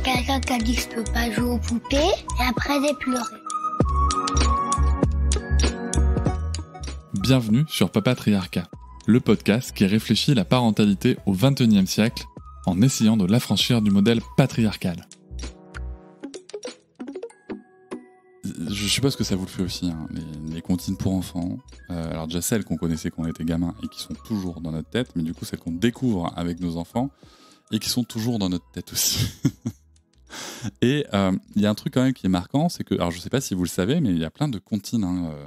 quelqu'un qui a dit que je peux pas jouer aux poupées et après j'ai pleuré. Bienvenue sur Papatriarcat, le podcast qui réfléchit la parentalité au XXIe siècle en essayant de l'affranchir du modèle patriarcal. Je sais pas ce que ça vous le fait aussi, hein, les, les, comptines pour enfants. Euh, alors déjà celles qu'on connaissait quand on était gamin et qui sont toujours dans notre tête, mais du coup celles qu'on découvre avec nos enfants et qui sont toujours dans notre tête aussi. Et euh, il y a un truc quand même qui est marquant, c'est que, alors je sais pas si vous le savez, mais il y a plein de comptines hein, euh,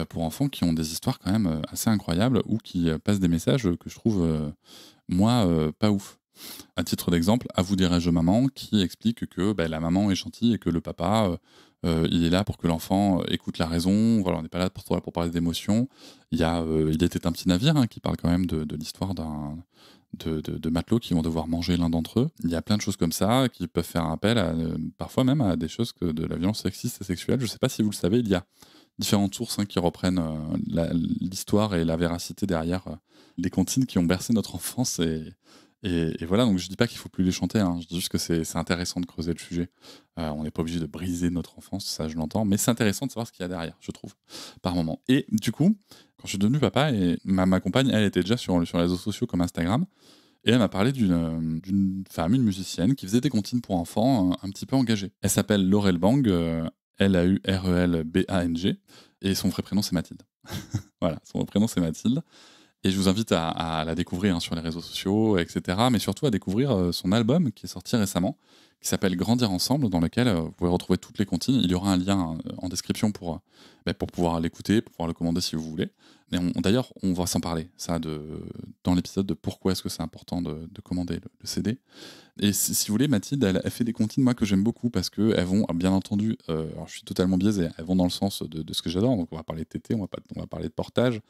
euh, pour enfants qui ont des histoires quand même assez incroyables ou qui passent des messages que je trouve, moi, pas ouf. À titre d'exemple, à vous dirais-je maman, qui explique que bah, la maman est gentille et que le papa, il est là pour que l'enfant écoute la raison. Voilà, on n'est pas là pour, pour parler d'émotions. Il y a, il était un petit navire hein, qui parle quand même de l'histoire d'un de, matelots qui vont devoir manger l'un d'entre eux. Il y a plein de choses comme ça qui peuvent faire appel euh, parfois même à des choses que de la violence sexiste et sexuelle. Je ne sais pas si vous le savez, il y a différentes sources hein, qui reprennent euh, l'histoire et la véracité derrière euh, les comptines qui ont bercé notre enfance et, et, voilà, donc je dis pas qu'il faut plus les chanter, hein. je dis juste que c'est intéressant de creuser le sujet. Euh, on n'est pas obligé de briser notre enfance, ça je l'entends, mais c'est intéressant de savoir ce qu'il y a derrière, je trouve, par moment. Et du coup, quand je suis devenu papa, et ma, compagne, elle était déjà sur, sur les réseaux sociaux comme Instagram, et elle m'a parlé d'une euh, femme, une musicienne, qui faisait des comptines pour enfants un, petit peu engagée. Elle s'appelle Laurel Bang, elle euh, L-A-U-R-E-L-B-A-N-G, et son vrai prénom c'est Mathilde. voilà, son vrai prénom c'est Mathilde. Et je vous invite à, la découvrir hein, sur les réseaux sociaux, etc. Mais surtout à découvrir euh, son album qui est sorti récemment, qui s'appelle Grandir ensemble, dans lequel euh, vous pouvez retrouver toutes les comptines. Il y aura un lien euh, en description pour, ben, pour pouvoir l'écouter, pour pouvoir le commander si vous voulez. Mais d'ailleurs, on va s'en parler, ça, de, dans l'épisode de pourquoi est-ce que c'est important de, commander le, CD. Et si, vous voulez, Mathilde, elle, fait des comptines, moi, que j'aime beaucoup, parce qu'elles vont, bien entendu, alors je suis totalement biaisé, elles vont dans le sens de, de ce que j'adore, donc on va parler de TT, on va, pas, on va parler de portage,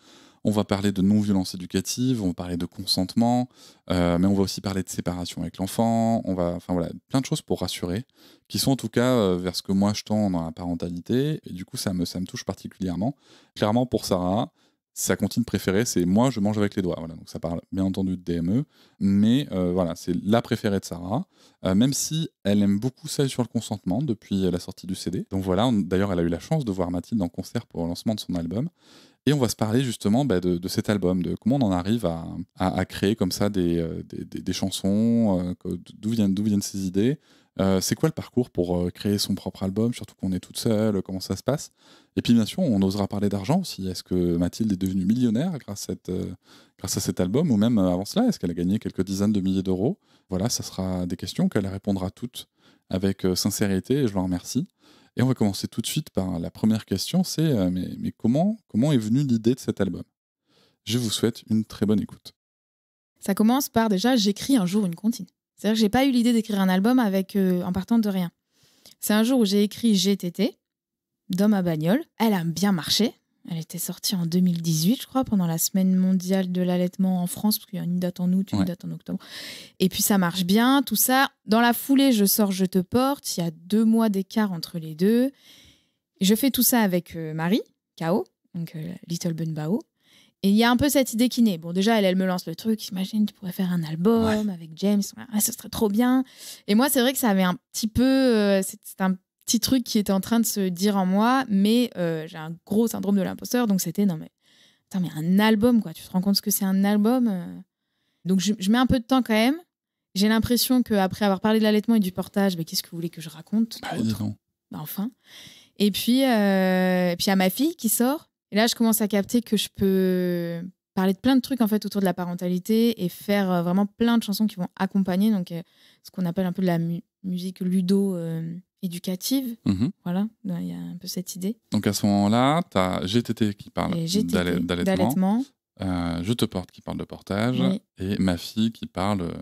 on va parler de non-violence éducative, on va parler de consentement, euh, mais on va aussi parler de séparation avec l'enfant. On va, enfin voilà, plein de choses pour rassurer, qui sont en tout cas euh, vers ce que moi je tends dans la parentalité. Et du coup, ça me, touche particulièrement. Clairement, pour Sarah, sa contine préférée, c'est moi, je mange avec les doigts. Voilà, donc ça parle bien entendu de DME, mais euh, voilà, c'est la préférée de Sarah, même si elle aime beaucoup celle sur le consentement depuis la sortie du CD. Donc voilà, d'ailleurs, elle a eu la chance de voir Mathilde en concert pour le lancement de son album. Et on va se parler justement bah, de, cet album, de comment on en arrive à, créer comme ça des, euh, chansons, euh, d'où viennent, viennent ces idées. Euh, c'est quoi le parcours pour créer son propre album, surtout qu'on est toute seule, comment ça se passe Et puis bien sûr, on osera parler d'argent aussi. Est-ce que Mathilde est devenue millionnaire grâce à, grâce à cet album ou même avant cela Est-ce qu'elle a gagné quelques dizaines de milliers d'euros voilà, ça sera des questions qu'elle répondra toutes avec euh, sincérité et je la remercie. Et on va commencer tout de suite par la première question, c'est euh, mais, comment, comment est venue l'idée de cet album Je vous souhaite une très bonne écoute. Ça commence par déjà j'écris un jour une comptine. C'est-à-dire que j'ai pas eu l'idée d'écrire un album avec euh, en partant de rien. C'est un jour où j'ai écrit GTT dans ma bagnole. Elle a bien marché. Elle était sortie en 2018, je crois, pendant la semaine mondiale de l'allaitement en France, parce qu'il y a une date en août, une date en octobre. Et puis ça marche bien, tout ça. Dans la foulée, je sors, je te porte. Il y a deux mois d'écart entre les deux. Je fais tout ça avec euh, Marie, K.O., donc euh, Little Bun Bao. Et il y a un peu cette idée qui naît. Bon, déjà, elle, elle me lance le truc. Imagine, tu pourrais faire un album avec James. ce serait trop bien. Et moi, c'est vrai que ça avait un petit peu. Euh, c'est un petit truc qui était en train de se dire en moi, mais euh, j'ai un gros syndrome de l'imposteur, donc c'était non mais, attends, mais un album quoi, tu te rends compte ce que c'est un album euh. Donc je, mets un peu de temps quand même. J'ai l'impression qu'après avoir parlé de l'allaitement et du portage, mais bah, qu'est-ce que vous voulez que je raconte bah, bah, enfin. Et puis, euh, et puis à ma fille qui sort. Et là, je commence à capter que je peux parler de plein de trucs en fait autour de la parentalité et faire vraiment plein de chansons qui vont accompagner donc ce qu'on appelle un peu de la musique ludo éducative. Mhm. Voilà, bah, il y a un peu cette idée. Donc à ce moment-là, tu as GTT qui parle d'allaitement, euh, Je te porte qui parle de portage, et ma fille qui parle...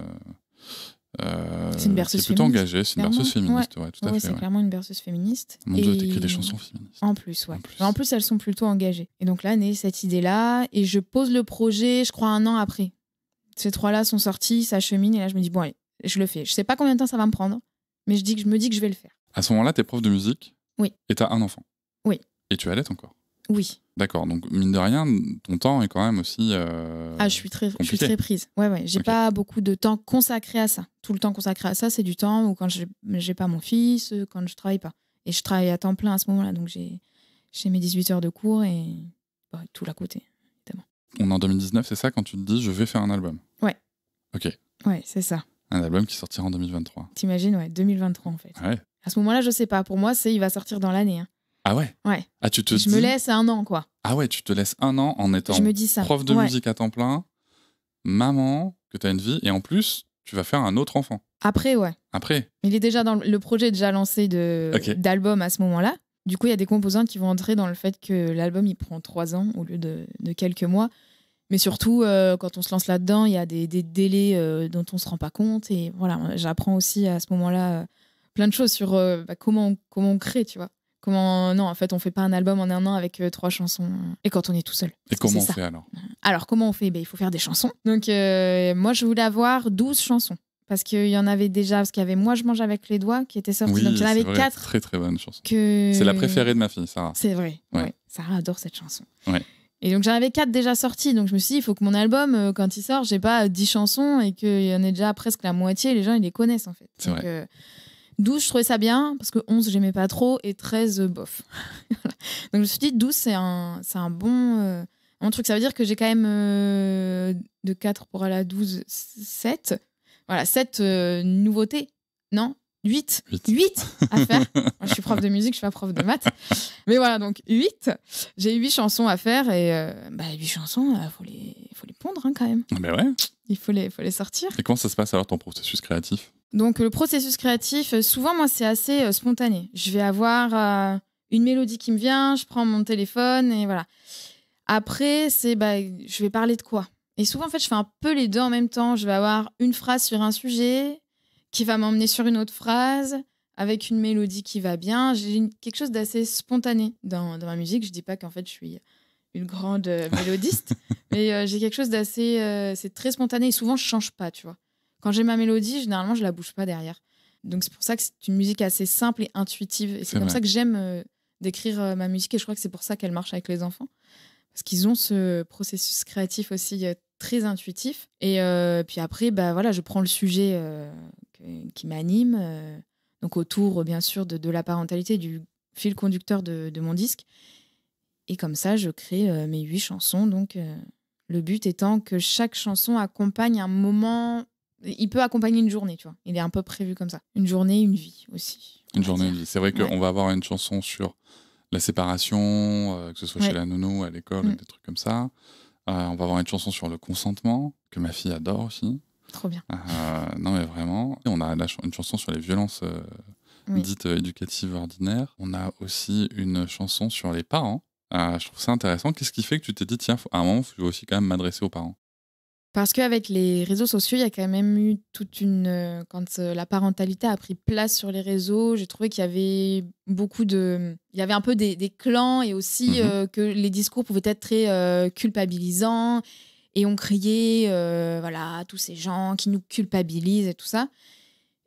Euh, c'est une berceuse féministe. c'est une berceuse féministe, tout à C'est clairement une berceuse féministe. Mon dieu, t'écris des chansons féministes. En plus, ouais. En plus. elles sont plutôt engagées. Et donc là, naît cette idée-là, et je pose le projet, je crois, un an après. Ces trois-là sont sortis, ça chemine, et là, je me dis, bon, allez, je le fais. Je sais pas combien de temps ça va me prendre, mais je, dis que, je me dis que je vais le faire. À ce moment-là, tu es prof de musique. Oui. Et tu as un enfant. Oui. Et tu allaites encore. Oui. D'accord. Donc, mine de rien, ton temps est quand même aussi. Euh, ah, je suis, très, je suis très prise. Ouais, ouais. J'ai pas beaucoup de temps consacré à ça. Tout le temps consacré à ça, c'est du temps où quand j'ai pas mon fils, quand je travaille pas. Et je travaille à temps plein à ce moment-là. Donc, j'ai mes 18 heures de cours et bah, tout l'à côté, On est en 2019, c'est ça, quand tu te dis je vais faire un album Ouais. Ok. Ouais, c'est ça. Un album qui sortira en 2023. T'imagines, ouais, 2023 en fait. À ce moment-là, je sais pas. Pour moi, c'est il va sortir dans l'année. Hein. Ah ouais Ouais. Ah, tu te je me laisse un an, quoi. Ah ouais, tu te laisses un an en étant prof de musique à temps plein, maman, que tu as une vie, et en plus, tu vas faire un autre enfant. Après, ouais. Après, Il est déjà dans le, projet est déjà lancé de d'album à ce moment-là. Du coup, il y a des composantes qui vont entrer dans le fait que l'album il prend trois ans au lieu de, de quelques mois. Mais surtout, euh, quand on se lance là-dedans, il y a des, délais euh, dont on ne se rend pas compte. Et voilà, j'apprends aussi à ce moment-là euh, plein de choses sur bah, comment, on, comment on crée, tu vois. Comment, non, en fait, on fait pas un album en un an avec trois chansons. Et quand on est tout seul. Et comment on fait alors Alors, comment on fait ben, Il faut faire des chansons. Donc, moi, je voulais avoir 12 chansons. Parce qu'il y en avait déjà, parce qu'il y avait Moi, je mange avec les doigts qui était sorti. donc, il y en avait quatre. Très, très bonne chanson. Que... C'est la préférée de ma fille, Sarah. C'est vrai. Sarah adore cette chanson. Ouais. Et donc j'en avais quatre déjà sortis, donc je me suis dit, il faut que mon album, euh, quand il sort, j'ai pas 10 euh, chansons et qu'il y en ait déjà presque la moitié, les gens ils les connaissent en fait. 12, euh, je trouvais ça bien, parce que 11, j'aimais pas trop, et 13, bof. Donc je me suis dit, 12, c'est un, c'est un bon, un truc. Ça veut dire que j'ai quand même de 4 pour aller à 12, 7. Voilà, 7 nouveautés, non 8. à faire. je suis prof de musique, je suis pas prof de maths. Mais voilà, donc 8. J'ai 8 chansons à faire et euh, bah, huit 8 chansons, il euh, faut, les, faut les pondre hein, quand même. Ah, ouais. Il faut les, faut les sortir. Et comment ça se passe alors ton processus créatif Donc le processus créatif, euh, souvent moi c'est assez spontané. Je vais avoir une mélodie qui me vient, je prends mon téléphone et voilà. Après, c'est bah, je vais parler de quoi et souvent, en fait, je fais un peu les deux en même temps. Je vais avoir une phrase sur un sujet, qui va m'emmener sur une autre phrase avec une mélodie qui va bien. J'ai quelque chose d'assez spontané dans, dans, ma musique. Je dis pas qu'en fait je suis une grande euh, mélodiste, mais euh, j'ai quelque chose d'assez, euh, c'est très spontané et souvent je change pas, tu vois. Quand j'ai ma mélodie, généralement je la bouge pas derrière. Donc c'est pour ça que c'est une musique assez simple et intuitive. Et c'est comme ça que j'aime d'écrire ma musique et je crois que c'est pour ça qu'elle marche avec les enfants parce qu'ils ont ce processus créatif aussi très intuitif. Et puis après, bah voilà, je prends le sujet euh, qui m'anime, euh, donc autour euh, bien sûr de, la parentalité, du fil conducteur de, mon disque. Et comme ça, je crée mes huit chansons. Donc, le but étant que chaque chanson accompagne un moment il peut accompagner une journée, tu vois. Il est un peu prévu comme ça. Une journée, une vie aussi. Une journée, une vie. C'est vrai qu'on va avoir une chanson sur la séparation, que ce soit chez la nounou, à l'école, mm. des trucs comme ça. on va avoir une chanson sur le consentement, que ma fille adore aussi. Trop bien. Euh, non, mais vraiment. On a une chanson sur les violences euh, dites euh, éducatives ordinaires. On a aussi une chanson sur les parents. je trouve ça intéressant. Qu'est-ce qui fait que tu t'es dit, tiens, à un moment, je vais aussi quand même m'adresser aux parents parce qu'avec les réseaux sociaux, il y a quand même eu toute une. Quand la parentalité a pris place sur les réseaux, j'ai trouvé qu'il y avait beaucoup de. Il y avait un peu des, clans et aussi mhm. que les discours pouvaient être très culpabilisants et on criait, euh, voilà, tous ces gens qui nous culpabilisent et tout ça.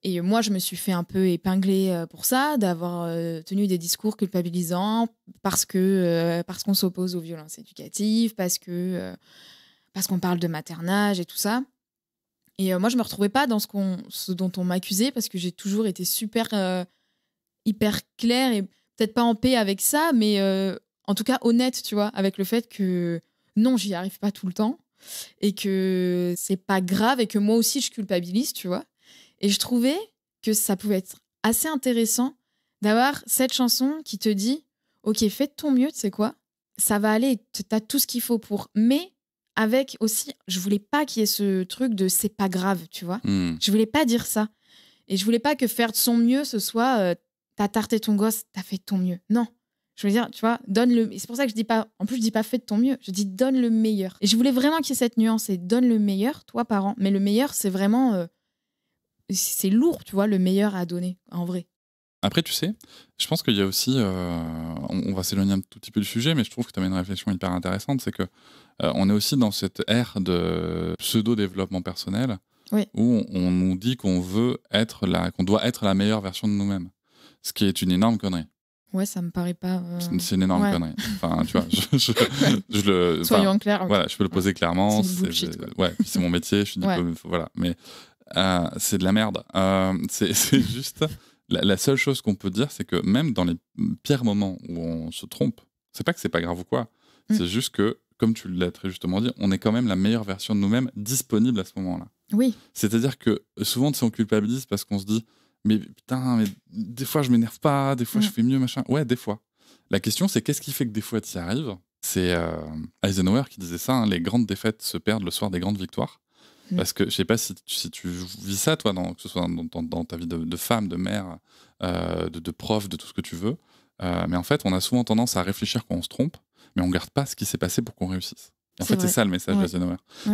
Et moi, je me suis fait un peu épingler euh, pour ça, d'avoir euh, tenu des discours culpabilisants parce que parce qu'on s'oppose aux violences éducatives, parce que parce qu'on parle de maternage et tout ça. Et moi, je me retrouvais pas dans ce, qu'on, ce dont on m'accusait parce que j'ai toujours été super hyper claire et peut-être pas en paix avec ça, mais en tout cas honnête, tu vois, avec le fait que non, j'y arrive pas tout le temps et que c'est pas grave et que moi aussi je culpabilise, tu vois. Et je trouvais que ça pouvait être assez intéressant d'avoir cette chanson qui te dit OK, fais de ton mieux, tu sais quoi Ça va aller, t'as tout ce qu'il faut pour. Mais avec aussi, je voulais pas qu'il y ait ce truc de c'est pas grave, tu vois. Hmm. Je voulais pas dire ça. Et je voulais pas que faire de son mieux, ce soit euh, t'as tarté ton gosse, t'as fait de ton mieux. Non, je veux dire, tu vois, donne le. C'est pour ça que je dis pas. En plus, je dis pas fais de ton mieux. Je dis donne le meilleur. Et je voulais vraiment qu'il y ait cette nuance. Et donne le meilleur, toi, parent. Mais le meilleur, c'est vraiment. Euh, c'est lourd, tu vois, le meilleur à donner, en vrai. Après, tu sais, je pense qu'il y a aussi. Euh, on, va s'éloigner un tout petit peu du sujet, mais je trouve que tu as une réflexion hyper intéressante. C'est que euh, on est aussi dans cette ère de pseudo-développement personnel. Où on nous dit qu'on veut être la, qu'on doit être la meilleure version de nous-mêmes, ce qui est une énorme connerie. Ouais, ça me paraît pas. Euh, c'est une énorme connerie. Enfin, tu vois, je, le. Soyons clairs. Voilà, je peux le poser clairement. C'est mon métier, je suis Voilà, mais euh, c'est de la merde. Euh, c'est juste. La, seule chose qu'on peut dire, c'est que même dans les pires moments où on se trompe, c'est pas que c'est pas grave ou quoi. Mm. C'est juste que, comme tu l'as très justement dit, on est quand même la meilleure version de nous-mêmes disponible à ce moment-là. Oui. C'est-à-dire que souvent, si on culpabilise parce qu'on se dit mais putain, mais des fois je m'énerve pas, des fois je mm. fais mieux, machin. Ouais, des fois. La question, c'est qu'est-ce qui fait que des fois tu y arrives C'est euh, Eisenhower qui disait ça hein, les grandes défaites se perdent le soir des grandes victoires. Mm. Parce que je sais pas si, si, tu vis ça, toi, que ce soit dans, ta vie de, femme, de mère, euh, de, prof, de tout ce que tu veux. Euh, mais en fait, on a souvent tendance à réfléchir quand on se trompe, mais on garde pas ce qui s'est passé pour qu'on réussisse. En fait, c'est ça le message de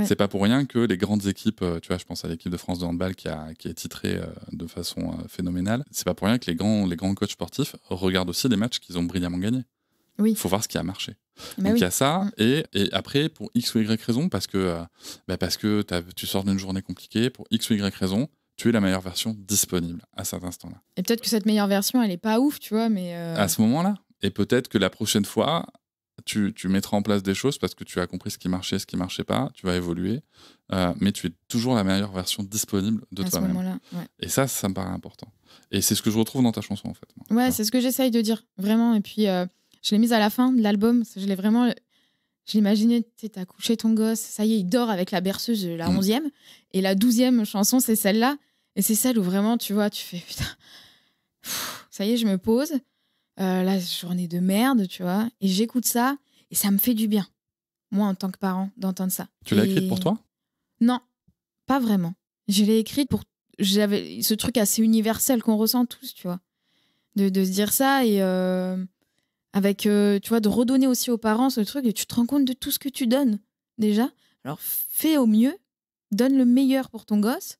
C'est pas pour rien que les grandes équipes, euh, tu vois, je pense à l'équipe de France de handball qui, est titrée euh, de façon euh, phénoménale, c'est pas pour rien que les grands, les grands coachs sportifs regardent aussi des matchs qu'ils ont brillamment gagnés. Il faut voir ce qui a marché. Bah Donc il y a ça, mm. et, après, pour X ou Y raison, parce que, bah parce que tu sors d'une journée compliquée, pour X ou Y raison, tu es la meilleure version disponible à cet instant-là. Et peut-être que cette meilleure version, elle est pas ouf, tu vois, mais... À ce moment-là. Et peut-être que la prochaine fois, tu, mettras en place des choses parce que tu as compris ce qui marchait, ce qui marchait pas, tu vas évoluer, euh, mais tu es toujours la meilleure version disponible de toi-même. Et ça, ça me paraît important. Et c'est ce que je retrouve dans ta chanson, en fait. Ouais, c'est ce que j'essaye de dire, vraiment. Et puis, euh, je l'ai mise à la fin de l'album. Je l'ai vraiment. Je l'imaginais, tu as couché ton gosse, ça y est, il dort avec la berceuse, la mm. onzième. e Et la douzième chanson, c'est celle-là. Et c'est celle où vraiment, tu vois, tu fais putain, ça y est, je me pose. Euh, la journée de merde, tu vois. Et j'écoute ça et ça me fait du bien, moi en tant que parent, d'entendre ça. Tu l'as écrite pour toi Non, pas vraiment. Je l'ai écrite pour. J'avais ce truc assez universel qu'on ressent tous, tu vois. De, se dire ça et. Euh, avec, euh, tu vois, de redonner aussi aux parents ce truc et tu te rends compte de tout ce que tu donnes déjà. Alors fais au mieux, donne le meilleur pour ton gosse.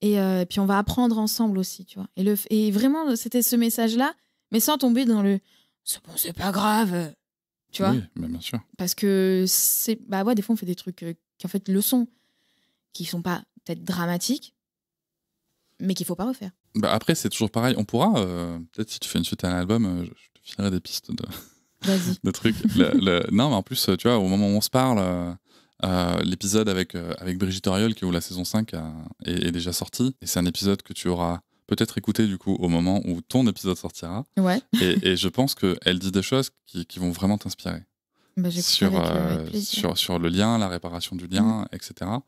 Et, puis on va apprendre ensemble aussi, tu vois. Et, le, et vraiment, c'était ce message-là mais sans tomber dans le c'est bon, c'est pas grave. Tu vois Oui, bien sûr. Parce que c'est. Bah ouais, des fois, on fait des trucs euh, qui, en fait, le sont, qui sont pas peut-être dramatiques, mais qu'il faut pas refaire. Bah après, c'est toujours pareil. On pourra, euh, peut-être si tu fais une suite à un album, euh, je te filerai des pistes de, de trucs. Non, mais en plus, tu vois, au moment où on se parle. l'épisode avec, avec Brigitte Oriol, qui est où la saison 5 est, déjà sortie, Et c'est un épisode que tu auras peut-être écouter du coup au moment où ton épisode sortira. Ouais. Et, je pense qu'elle dit des choses qui, vont vraiment t'inspirer. Bah, sur, euh, euh, sur, sur, le lien, la réparation du lien, etc. Mm.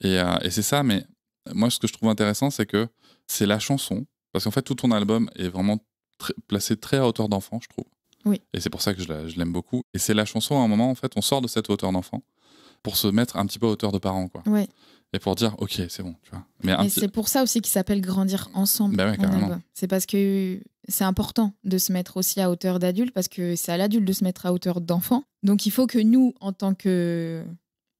Et, euh, et c'est ça, mais moi, ce que je trouve intéressant, c'est que c'est la chanson, parce qu'en fait, tout ton album est vraiment placé très à hauteur d'enfant, je trouve. Oui. Et c'est pour ça que je l'aime beaucoup. Et c'est la chanson, à un moment, en fait, on sort de cette hauteur d'enfant pour se mettre un petit peu à hauteur de parent, Quoi. Ouais et pour dire ok c'est bon tu vois mais, c'est pour ça aussi qu'il s'appelle grandir ensemble bah c'est parce que c'est important de se mettre aussi à hauteur d'adulte parce que c'est à l'adulte de se mettre à hauteur d'enfant donc il faut que nous en tant que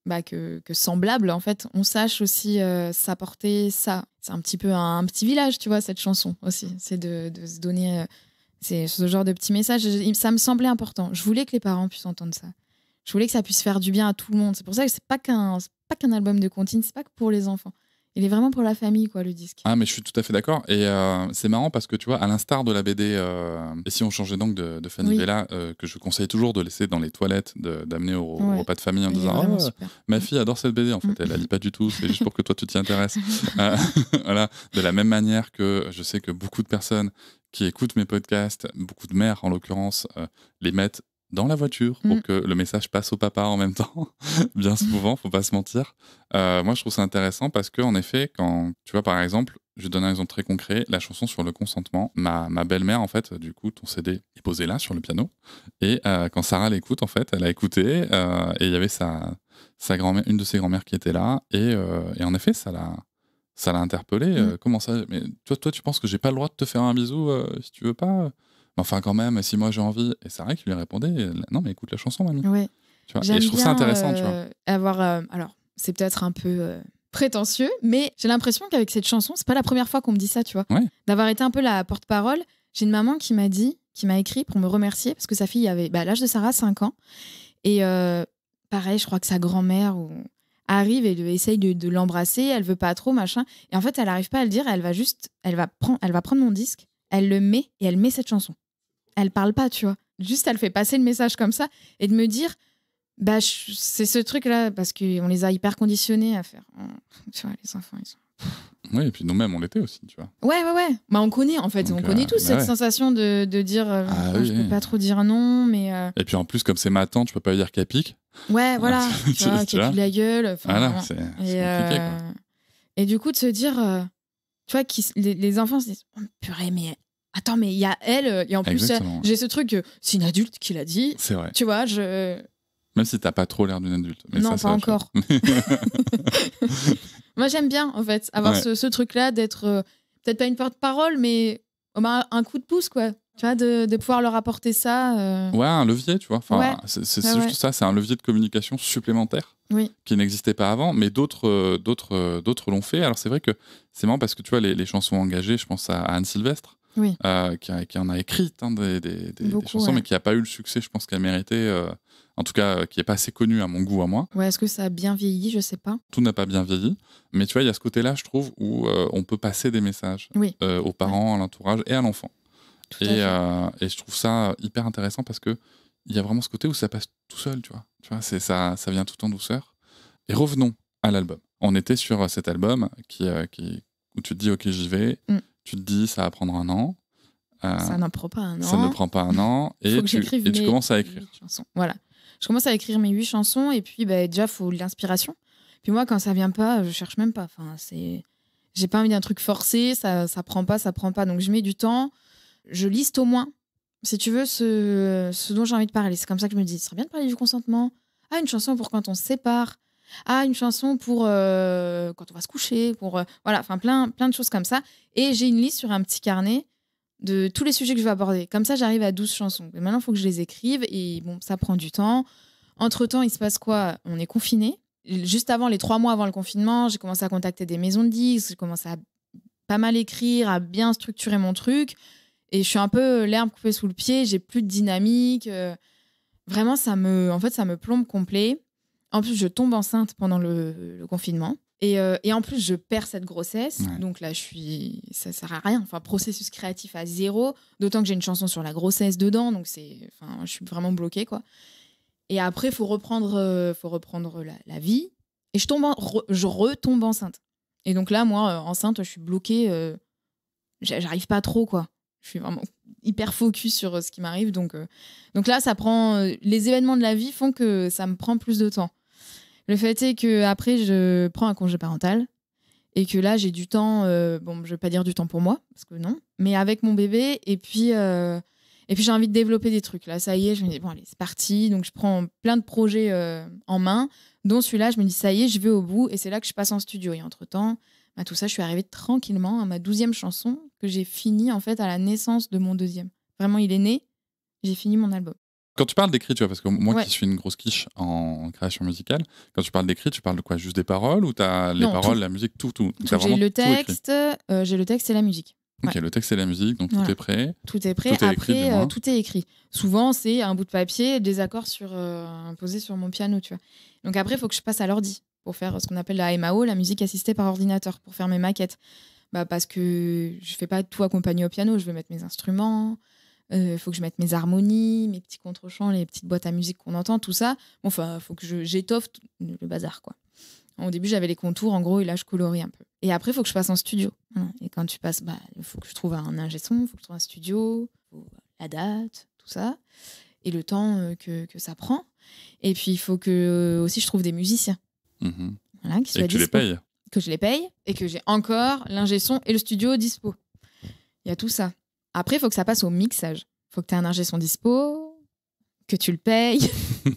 bah, que, semblables en fait on sache aussi euh, s'apporter ça c'est un petit peu un, petit village tu vois cette chanson aussi c'est de, se donner euh, c'est ce genre de petit message ça me semblait important je voulais que les parents puissent entendre ça je voulais que ça puisse faire du bien à tout le monde. C'est pour ça que c'est pas qu'un pas qu'un album de comptines, c'est pas que pour les enfants. Il est vraiment pour la famille, quoi, le disque. Ah, mais je suis tout à fait d'accord. Et euh, c'est marrant parce que tu vois, à l'instar de la BD, euh, et si on changeait donc de, de Fanny Bella, euh, que je conseille toujours de laisser dans les toilettes, d'amener au, repas de famille en disant oh, Ma fille adore cette BD, en fait, mm. elle la lit pas du tout, c'est juste pour que toi tu t'y intéresses. voilà, de la même manière que je sais que beaucoup de personnes qui écoutent mes podcasts, beaucoup de mères en l'occurrence, les mettent dans la voiture pour mm. que le message passe au papa en même temps. Bien souvent, faut pas se mentir. Euh, moi, je trouve ça intéressant parce que, en effet, quand tu vois, par exemple, je donne un exemple très concret, la chanson sur le consentement. Ma, belle-mère, en fait, du coup, ton CD est posé là sur le piano. Et euh, quand Sarah l'écoute, en fait, elle a écouté euh, et il y avait sa, sa grand-mère, une de ses grand-mères qui était là. Et, en effet, ça l'a ça l'a interpellé. Mm. comment ça Mais toi, toi, tu penses que j'ai pas le droit de te faire un bisou si tu veux pas enfin quand même, si moi j'ai envie. Et c'est Sarah qui lui répondait, non mais écoute la chanson, mamie. ouais Tu vois et je trouve ça intéressant, tu euh, vois. Avoir, euh, alors, c'est peut-être un peu euh, prétentieux, mais j'ai l'impression qu'avec cette chanson, c'est pas la première fois qu'on me dit ça, tu vois. D'avoir été un peu la porte-parole, j'ai une maman qui m'a dit, qui m'a écrit pour me remercier parce que sa fille avait bah, l'âge de Sarah, 5 ans. Et pareil, je crois que sa grand-mère arrive et essaye de, de l'embrasser, elle veut pas trop, machin. Et en fait, elle n'arrive pas à le dire, elle va juste, elle va, prendre, elle va prendre mon disque, elle le met et elle met cette chanson elle parle pas, tu vois. Juste, elle fait passer le message comme ça et de me dire, bah, c'est ce truc-là, parce qu'on les a hyper conditionnés à faire. Tu vois, les enfants, ils sont. Oui, et puis nous-mêmes, on l'était aussi, tu vois. Ouais, ouais, ouais. Bah, on connaît, en fait. on connaît euh, tous bah cette sensation de, dire euh, ah oh, je peux pas trop dire non, mais. Euh, et puis en plus, comme c'est ma tante, je peux pas lui dire qu'elle pique. Ouais, voilà. tu, vois, la gueule. Ah voilà, c'est compliqué, quoi. Et du coup, de se dire. tu vois, qui, les, enfants se disent oh, purée, mais attends, mais il y a elle, euh, et en plus, j'ai ce truc, c'est une adulte qui l'a dit. C'est vrai. Tu vois, je. Même si t'as pas trop l'air d'une adulte. Mais non, pas encore. Moi, j'aime bien, en fait, avoir ce, truc-là d'être euh, peut-être pas une porte-parole, mais un coup de pouce, quoi. Tu vois, de, pouvoir leur apporter ça. Euh. Ouais, un levier, tu vois. Enfin, C'est juste ça, c'est un levier de communication supplémentaire oui. qui n'existait pas avant, mais d'autres d'autres d'autres l'ont fait. Alors, c'est vrai que c'est marrant parce que tu vois, les chansons engagées, je pense à Anne Sylvestre, euh, qui, en a écrit hein, des, chansons, mais qui n'a pas eu le succès, je pense, qu'elle méritait. Euh, en tout cas, euh, qui n'est pas assez connu à mon goût, à moi. Ouais, est-ce que ça a bien vieilli Je sais pas. Tout n'a pas bien vieilli. Mais tu vois, il y a ce côté-là, je trouve, où on peut passer des messages aux parents, à l'entourage et à l'enfant. Et, et, je trouve ça hyper intéressant parce que il y a vraiment ce côté où ça passe tout seul, tu vois. Tu vois, c'est ça, ça vient tout en douceur. Et revenons à l'album. On était sur cet album qui, qui où tu te dis ok j'y vais. Mm tu te dis ça va prendre un an. ça n'en pas un an. Ça ne prend pas un an. Et, tu, et tu, commences à écrire. Voilà. Je commence à écrire mes huit chansons et puis bah, déjà, il faut l'inspiration. Puis moi, quand ça vient pas, je cherche même pas. Enfin, c'est... J'ai pas envie d'un truc forcé, ça, ça prend pas, ça prend pas. Donc je mets du temps, je liste au moins, si tu veux, ce, ce dont j'ai envie de parler. C'est comme ça que je me dis, ce serait bien de parler du consentement. Ah, une chanson pour quand on se sépare. Ah, une chanson pour euh, quand on va se coucher, pour euh, voilà, enfin plein, plein de choses comme ça. Et j'ai une liste sur un petit carnet de tous les sujets que je vais aborder. Comme ça, j'arrive à 12 chansons. Mais maintenant, il faut que je les écrive et bon, ça prend du temps. Entre-temps, il se passe quoi On est confiné. Juste avant, les trois mois avant le confinement, j'ai commencé à contacter des maisons de disques, j'ai commencé à pas mal écrire, à bien structurer mon truc. Et je suis un peu l'herbe coupée sous le pied, j'ai plus de dynamique. Euh, vraiment, ça me, en fait, ça me plombe complet. En plus, je tombe enceinte pendant le, confinement. Euh, et, en plus, je perds cette grossesse. Donc là, je suis, ça sert à rien. Enfin, processus créatif à zéro. D'autant que j'ai une chanson sur la grossesse dedans. Donc c'est, enfin, je suis vraiment bloquée, quoi. Et après, faut reprendre, euh, faut reprendre la, vie. Et je tombe, je retombe enceinte. Et donc là, moi, euh, enceinte, je suis bloquée. J'arrive pas trop, quoi. Je suis vraiment hyper focus sur ce qui m'arrive. Donc, donc là, ça prend. les événements de la vie font que ça me prend plus de temps. Le fait est que après, je prends un congé parental et que là, j'ai du temps. Euh, bon, je vais pas dire du temps pour moi parce que non, mais avec mon bébé et puis. Euh, et puis j'ai envie de développer des trucs. Là, ça y est, je me dis, bon, allez, c'est parti. Donc, je prends plein de projets euh, en main, dont celui-là, je me dis, ça y est, je vais au bout. Et c'est là que je passe en studio. Et entre-temps, bah, tout ça, je suis arrivée tranquillement à ma douzième chanson que j'ai finie, en fait, à la naissance de mon deuxième. Vraiment, il est né, j'ai fini mon album. Quand tu parles vois, parce que moi qui suis une grosse quiche en création musicale, quand tu parles d'écrit, tu parles de quoi Juste des paroles ou tu as les paroles, la musique, tout, tout, J'ai le texte, euh, j'ai le texte et la musique. Ok, le texte et la musique, donc tout est prêt. Tout est prêt, tout est écrit, euh, tout est écrit. Souvent, c'est un bout de papier, des accords sur, euh, posés sur mon piano, tu vois. Donc après, il faut que je passe à l'ordi pour faire ce qu'on appelle la MAO, la musique assistée par ordinateur, pour faire mes maquettes. Bah, parce que je fais pas tout accompagné au piano, je vais mettre mes instruments, il euh, faut que je mette mes harmonies, mes petits contrechamps, les petites boîtes à musique qu'on entend, tout ça. enfin, il faut que j'étoffe le bazar, quoi. Au début, j'avais les contours, en gros, et là, je colorie un peu. Et après, il faut que je passe en studio. Et quand tu passes, bah, il faut que je trouve un ingé son, il faut que je trouve un studio, la date, tout ça, et le temps euh, que, ça prend. Et puis, il faut que euh, aussi je trouve des musiciens. Mhm. et que tu les payes. Que je les paye, et que j'ai encore l'ingé son et le studio dispo. Il y a tout ça. Après, il faut que ça passe au mixage. Il faut que tu aies un ingé son dispo, que tu le payes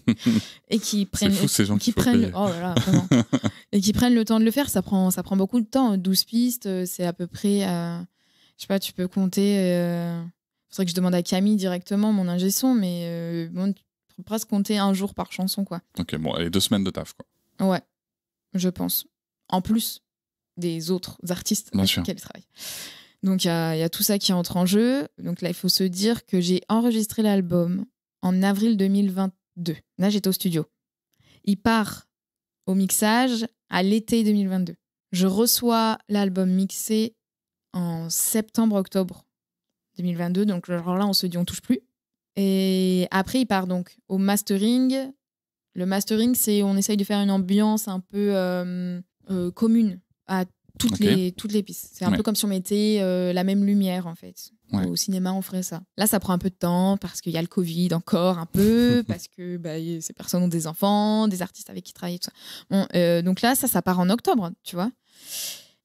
et qui prennent oh et prennent le temps de le faire ça prend ça prend beaucoup de temps 12 pistes euh, c'est à peu près euh, je sais pas tu peux compter euh, faudrait que je demande à Camille directement mon ingé son mais euh, bon tu presque compter un jour par chanson quoi ok bon allez deux semaines de taf quoi ouais je pense en plus des autres artistes avec travaille donc il y, a tout ça qui entre en jeu. Donc là, il faut se dire que j'ai enregistré l'album en avril 2022. Là, j'étais au studio. Il part au mixage à l'été 2022. Je reçois l'album mixé en septembre-octobre 2022. Donc là, on se dit on touche plus. Et après, il part donc au mastering. Le mastering, c'est on essaye de faire une ambiance un peu euh, euh, commune à toutes, les, toutes les pistes. C'est un peu comme si on mettait euh, la même lumière, en fait. Au cinéma, on ferait ça. Là, ça prend un peu de temps parce qu'il y a le Covid encore un peu, parce que bah, ces personnes ont des enfants, des artistes avec qui travailler, tout ça. Euh, donc là, ça, ça part en octobre, tu vois.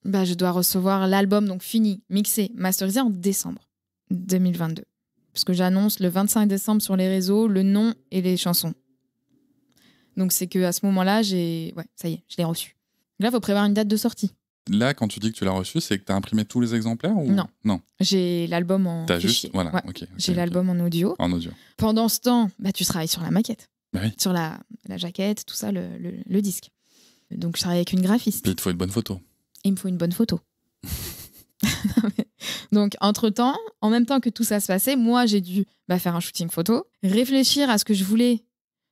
Bah, je dois recevoir l'album, donc fini, mixé, masterisé en décembre 2022. Parce que j'annonce le 25 décembre sur les réseaux le nom et les chansons. Donc c'est que à ce moment-là, j'ai, ouais, ça y est, je l'ai reçu. Là, il faut prévoir une date de sortie. Là, quand tu dis que tu l'as reçu, c'est que tu as imprimé tous les exemplaires ou... Non. Non. J'ai l'album en. juste. Voilà, J'ai l'album en audio. En audio. Pendant ce temps, bah, tu travailles sur la maquette. Bah sur la, jaquette, tout ça, le, disque. Donc, je travaille avec une graphiste. Puis, il te faut une bonne photo. il me faut une bonne photo. Donc, entre-temps, en même temps que tout ça se passait, moi, j'ai dû bah, faire un shooting photo, réfléchir à ce que je voulais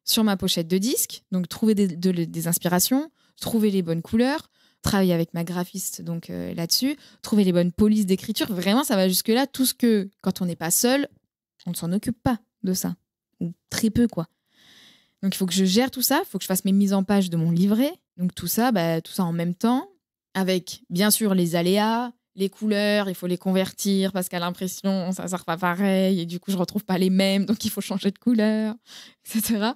sur ma pochette de disque, donc trouver des inspirations, trouver les bonnes couleurs, travailler avec ma graphiste donc euh, là-dessus, trouver les bonnes polices d'écriture. Vraiment, ça va jusque-là. Tout ce que, quand on n'est pas seul, on ne s'en occupe pas de ça. Ou très peu, quoi. Donc il faut que je gère tout ça, il faut que je fasse mes mises en page de mon livret. Donc tout ça, bah, tout ça en même temps, avec bien sûr les aléas, les couleurs, il faut les convertir parce qu'à l'impression, ça ne sort pas pareil et du coup, je ne retrouve pas les mêmes, donc il faut changer de couleur, etc.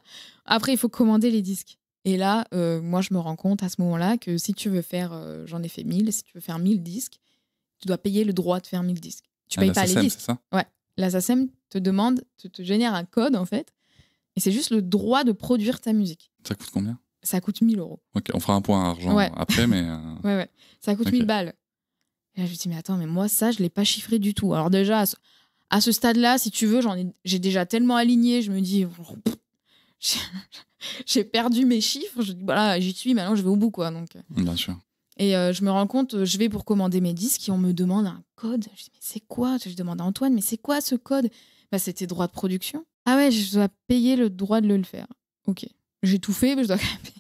Après, il faut commander les disques. Et là, euh, moi, je me rends compte à ce moment-là que si tu veux faire, euh, j'en ai fait 1000, si tu veux faire 1000 disques, tu dois payer le droit de faire 1000 disques. Tu ne ah, payes pas les disques. Ça ouais. La SACEM te demande, te, te, génère un code en fait, et c'est juste le droit de produire ta musique. Ça coûte combien Ça coûte 1000 euros. Ok, on fera un point à argent après, mais. Euh, ouais, ouais. Ça coûte 1000 balles. Et là, je me dis, mais attends, mais moi, ça, je ne l'ai pas chiffré du tout. Alors, déjà, à ce, stade-là, si tu veux, j'en ai, j'ai déjà tellement aligné, je me dis. j'ai perdu mes chiffres. Je dis, voilà, j'y suis, maintenant je vais au bout, quoi. Donc. Euh. Bien sûr. Et euh, je me rends compte, euh, je vais pour commander mes disques et on me demande un code. Je dis, mais c'est quoi Je demande à Antoine, mais c'est quoi ce code bah, C'était droit de production. Ah ouais, je dois payer le droit de le, faire. Ok. J'ai tout fait, mais je dois quand même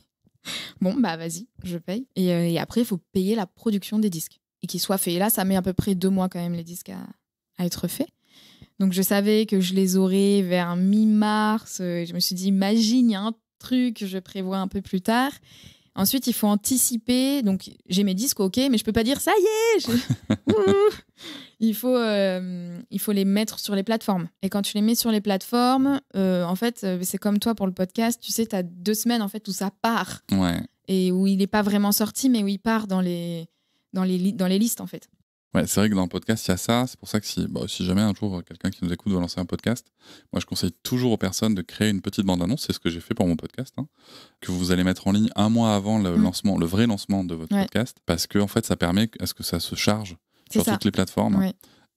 Bon, bah vas-y, je paye. Et, après, il faut payer la production des disques. Et qu'ils soient faits. Et là, ça met à peu près deux mois quand même les disques à, être faits. Donc je savais que je les aurais vers mi-mars. Je me suis dit, imagine, il y a un truc je prévois un peu plus tard. Ensuite, il faut anticiper. Donc, j'ai mes disques, ok, mais je peux pas dire ça y est. il faut, euh, il faut les mettre sur les plateformes. Et quand tu les mets sur les plateformes, euh, en fait, euh, c'est comme toi pour le podcast. Tu sais, tu as deux semaines en fait où ça part et où il n'est pas vraiment sorti, mais où il part dans les dans les dans les listes en fait c'est vrai que dans le podcast, il y a ça. C'est pour ça que si, bah, si jamais un jour euh, quelqu'un qui nous écoute veut lancer un podcast, moi je conseille toujours aux personnes de créer une petite bande-annonce. C'est ce que j'ai fait pour mon podcast, hein, que vous allez mettre en ligne un mois avant le mm. lancement, le vrai lancement de votre podcast, parce que en fait, ça permet à ce que ça se charge sur toutes les plateformes.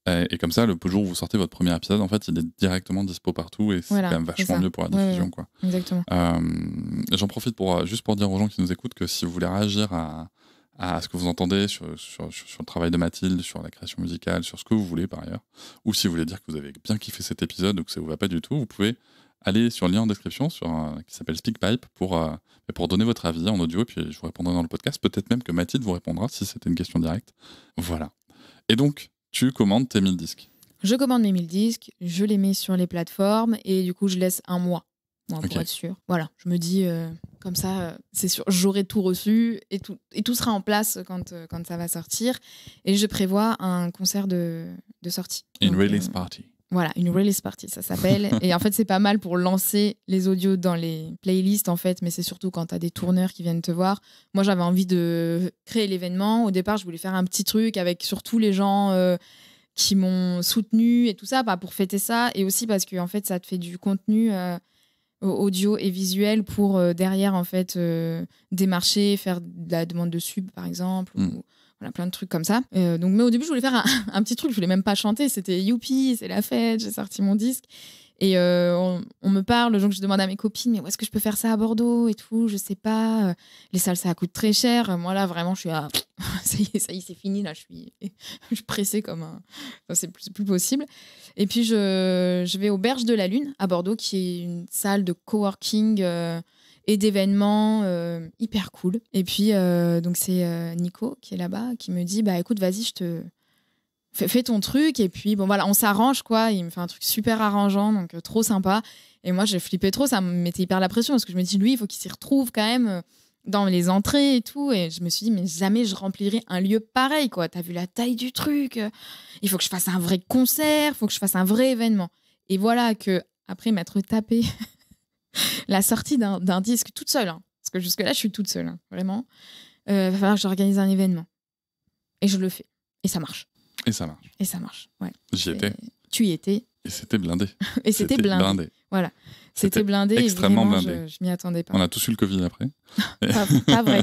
Et, comme ça, le jour où vous sortez votre premier épisode, en fait, il est directement dispo partout et c'est quand même vachement mieux pour la diffusion. quoi. Exactement. Euh, j'en profite pour, euh, juste pour dire aux gens qui nous écoutent que si vous voulez réagir à, à ce que vous entendez sur, le travail de Mathilde, sur la création musicale, sur ce que vous voulez par ailleurs. Ou si vous voulez dire que vous avez bien kiffé cet épisode ou que ça vous va pas du tout, vous pouvez aller sur le lien en description sur qui s'appelle SpeakPipe pour, euh, pour donner votre avis en audio, et puis je vous répondrai dans le podcast. Peut-être même que Mathilde vous répondra si c'était une question directe. Voilà. Et donc, tu commandes tes 1000 disques. Je commande mes 1000 disques, je les mets sur les plateformes et du coup, je laisse un mois pour être sûr. Voilà, je me dis, euh, comme ça, euh, c'est sûr, j'aurai tout reçu et tout, et tout sera en place quand, euh, quand ça va sortir. Et je prévois un concert de, de sortie. Une release party. Voilà, une release party, ça s'appelle. et en fait, c'est pas mal pour lancer les audios dans les playlists, en fait, mais c'est surtout quand tu as des tourneurs qui viennent te voir. Moi, j'avais envie de créer l'événement. Au départ, je voulais faire un petit truc avec surtout les gens. qui m'ont soutenu et tout ça pour fêter ça et aussi parce que en fait ça te fait du contenu audio et visuel pour euh, derrière en fait euh, démarcher, faire de la demande de sub par exemple. Mm. voilà, plein de trucs comme ça. Euh, donc, mais au début, je voulais faire un, un, petit truc, je voulais même pas chanter, c'était youpi, c'est la fête, j'ai sorti mon disque. Et euh, on, me parle, donc je demande à mes copines, mais où est-ce que je peux faire ça à Bordeaux et tout, je sais pas. Euh, les salles, ça coûte très cher. Moi, là, vraiment, je suis à. ça y est, c'est fini, là, je suis, je pressée comme un. c'est plus, possible. Et puis, je, je, vais au Berge de la Lune à Bordeaux, qui est une salle de coworking. Euh, et d'événements hyper cool. Et puis, donc, c'est Nico qui est là-bas qui me dit Bah écoute, vas-y, je te, fais, ton truc. Et puis, bon, voilà, on s'arrange, quoi. Il me fait un truc super arrangeant, donc euh, trop sympa. Et moi, j'ai flippé trop. Ça me mettait hyper la pression parce que je me dis, lui, il faut qu'il s'y retrouve quand même euh, dans les entrées et tout. Et je me suis dit, mais jamais je remplirai un lieu pareil, quoi. T'as vu la taille du truc. Euh, il faut que je fasse un vrai concert, il faut que je fasse un vrai événement. Et voilà que, après m'être tapé la sortie d'un disque toute seule, hein, parce que jusque-là, je suis toute seule, hein, vraiment, il va falloir que j'organise un événement. Et je le fais. Et ça marche. Et ça marche. Et ça marche, ouais. J'y étais. Tu y étais. Et c'était blindé. et c'était blindé. Voilà. C'était blindé. Extrêmement blindé. Je, je m'y attendais pas. On a tous eu le Covid après. pas, vrai.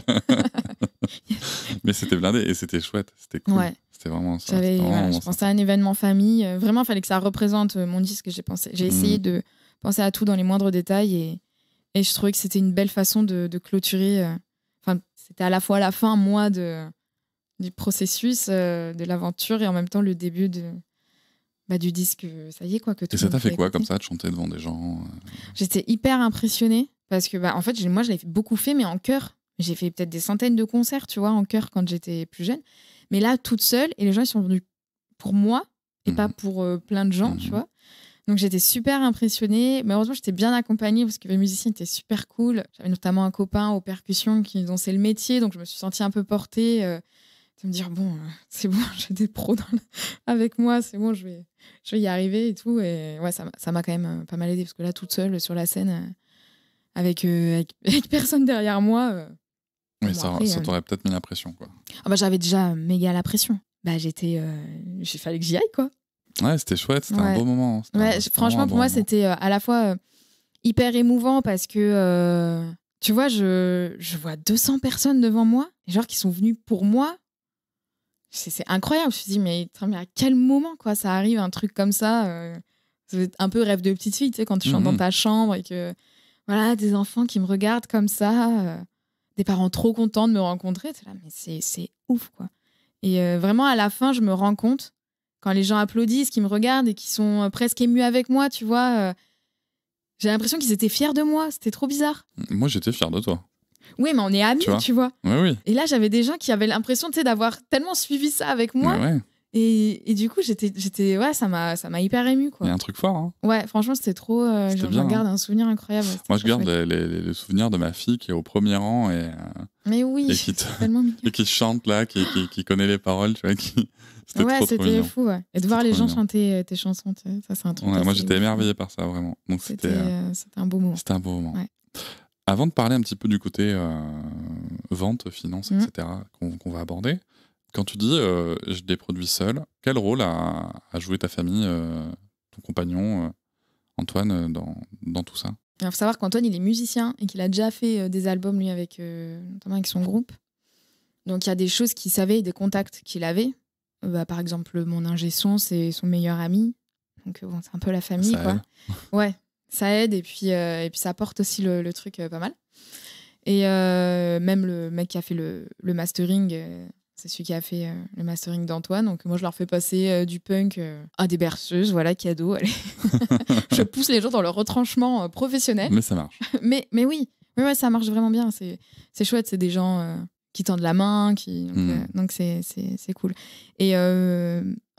Mais c'était blindé et c'était chouette. C'était cool. C'était vraiment ça. Vraiment je pensais à un événement famille. Euh, vraiment, il fallait que ça représente euh, mon disque. J'ai pensé, j'ai mm. essayé de penser à tout dans les moindres détails et, et je trouvais que c'était une belle façon de, clôturer. Euh, enfin, c'était à la fois la fin, moi, de du processus euh, de l'aventure et en même temps le début de bah, du disque. Euh, ça y est quoi que tout. Et ça t'a fait, quoi comme ça de chanter devant des gens euh J'étais hyper impressionnée parce que bah en fait moi je l'ai beaucoup fait mais en chœur. J'ai fait peut-être des centaines de concerts tu vois en chœur quand j'étais plus jeune. Mais là toute seule et les gens ils sont venus pour moi et pas mmh pour plein de gens tu mmh vois. Donc j'étais super impressionnée. Mais heureusement, j'étais bien accompagnée parce que les musiciens étaient super cool. J'avais notamment un copain aux percussions qui, dont c'est le métier, donc je me suis sentie un peu portée de me dire bon, euh, c'est bon, j'ai des pros avec moi, c'est bon, je vais, je vais y arriver et tout. Et ouais, ça m'a quand même euh, pas mal aidé parce que là, toute seule sur la scène, euh, avec, avec, personne derrière moi. oui, ça, t'aurait peut-être mis la pression, quoi. Ah bah, j'avais déjà méga la pression. Bah, j'étais. Il fallait que j'y aille, quoi. Ouais, c'était chouette, c'était un beau moment. Hein, ouais, franchement, pour moi, c'était à la fois hyper émouvant parce que. Tu vois, je, je vois 200 personnes devant moi, genre qui sont venues pour moi, c'est incroyable. Je me suis dit, mais, à quel moment quoi, ça arrive un truc comme ça C'est euh, un peu rêve de petite fille, tu quand tu chantes dans mmh ta chambre et que voilà, des enfants qui me regardent comme ça, euh, des parents trop contents de me rencontrer. mais c'est ouf quoi. Et euh, vraiment, à la fin, je me rends compte, quand les gens applaudissent, qui me regardent et qui sont presque émus avec moi, tu vois, j'ai l'impression qu'ils étaient fiers de moi. C'était trop bizarre. Moi, j'étais fier de toi. Oui, mais on est amis, tu vois. Et là, j'avais des gens qui avaient l'impression d'avoir tellement suivi ça avec moi. Et, du coup, j'étais, j'étais, ouais, ça m'a, ça m'a hyper ému, quoi. Il y a un truc fort. Hein. Ouais, franchement, c'était trop. Euh, je hein. garde un souvenir incroyable. Moi, je garde les, souvenir souvenirs de ma fille qui est au premier rang et. Euh, qui, chante là, qui, qui, connaît les paroles, tu vois. Qui... C'était ouais, c'était fou. Ouais. Et de voir les gens chanter euh, tes chansons, ça, c'est un truc. moi, j'étais émerveillé par ça, vraiment. Donc, c'était, un beau moment. C'était un beau moment. Avant de parler un petit peu du côté euh, vente, finance, mm. etc., qu'on va aborder, quand tu dis j'ai euh, je des produits seul, quel rôle a, joué ta famille, euh, ton compagnon, Antoine, dans, tout ça Il faut savoir qu'Antoine, il est musicien et qu'il a déjà fait des albums, lui, avec, notamment avec son groupe. Donc il y a des choses qu'il savait, des contacts qu'il avait. Bah, par exemple, mon ingé son, c'est son meilleur ami. Donc c'est un peu la famille, ça quoi. Ouais, ça aide et puis, euh, et puis ça apporte aussi le, truc euh, pas mal. Et euh, même le mec qui a fait le, mastering, c'est celui qui a fait le mastering d'Antoine. Donc moi, je leur fais passer du punk à des berceuses, voilà, cadeau. Allez. je pousse les gens dans leur retranchement professionnel. Mais ça marche. mais, mais oui, mais ouais, ça marche vraiment bien. C'est chouette, c'est des gens qui tendent la main, qui donc hmm. c'est cool. Et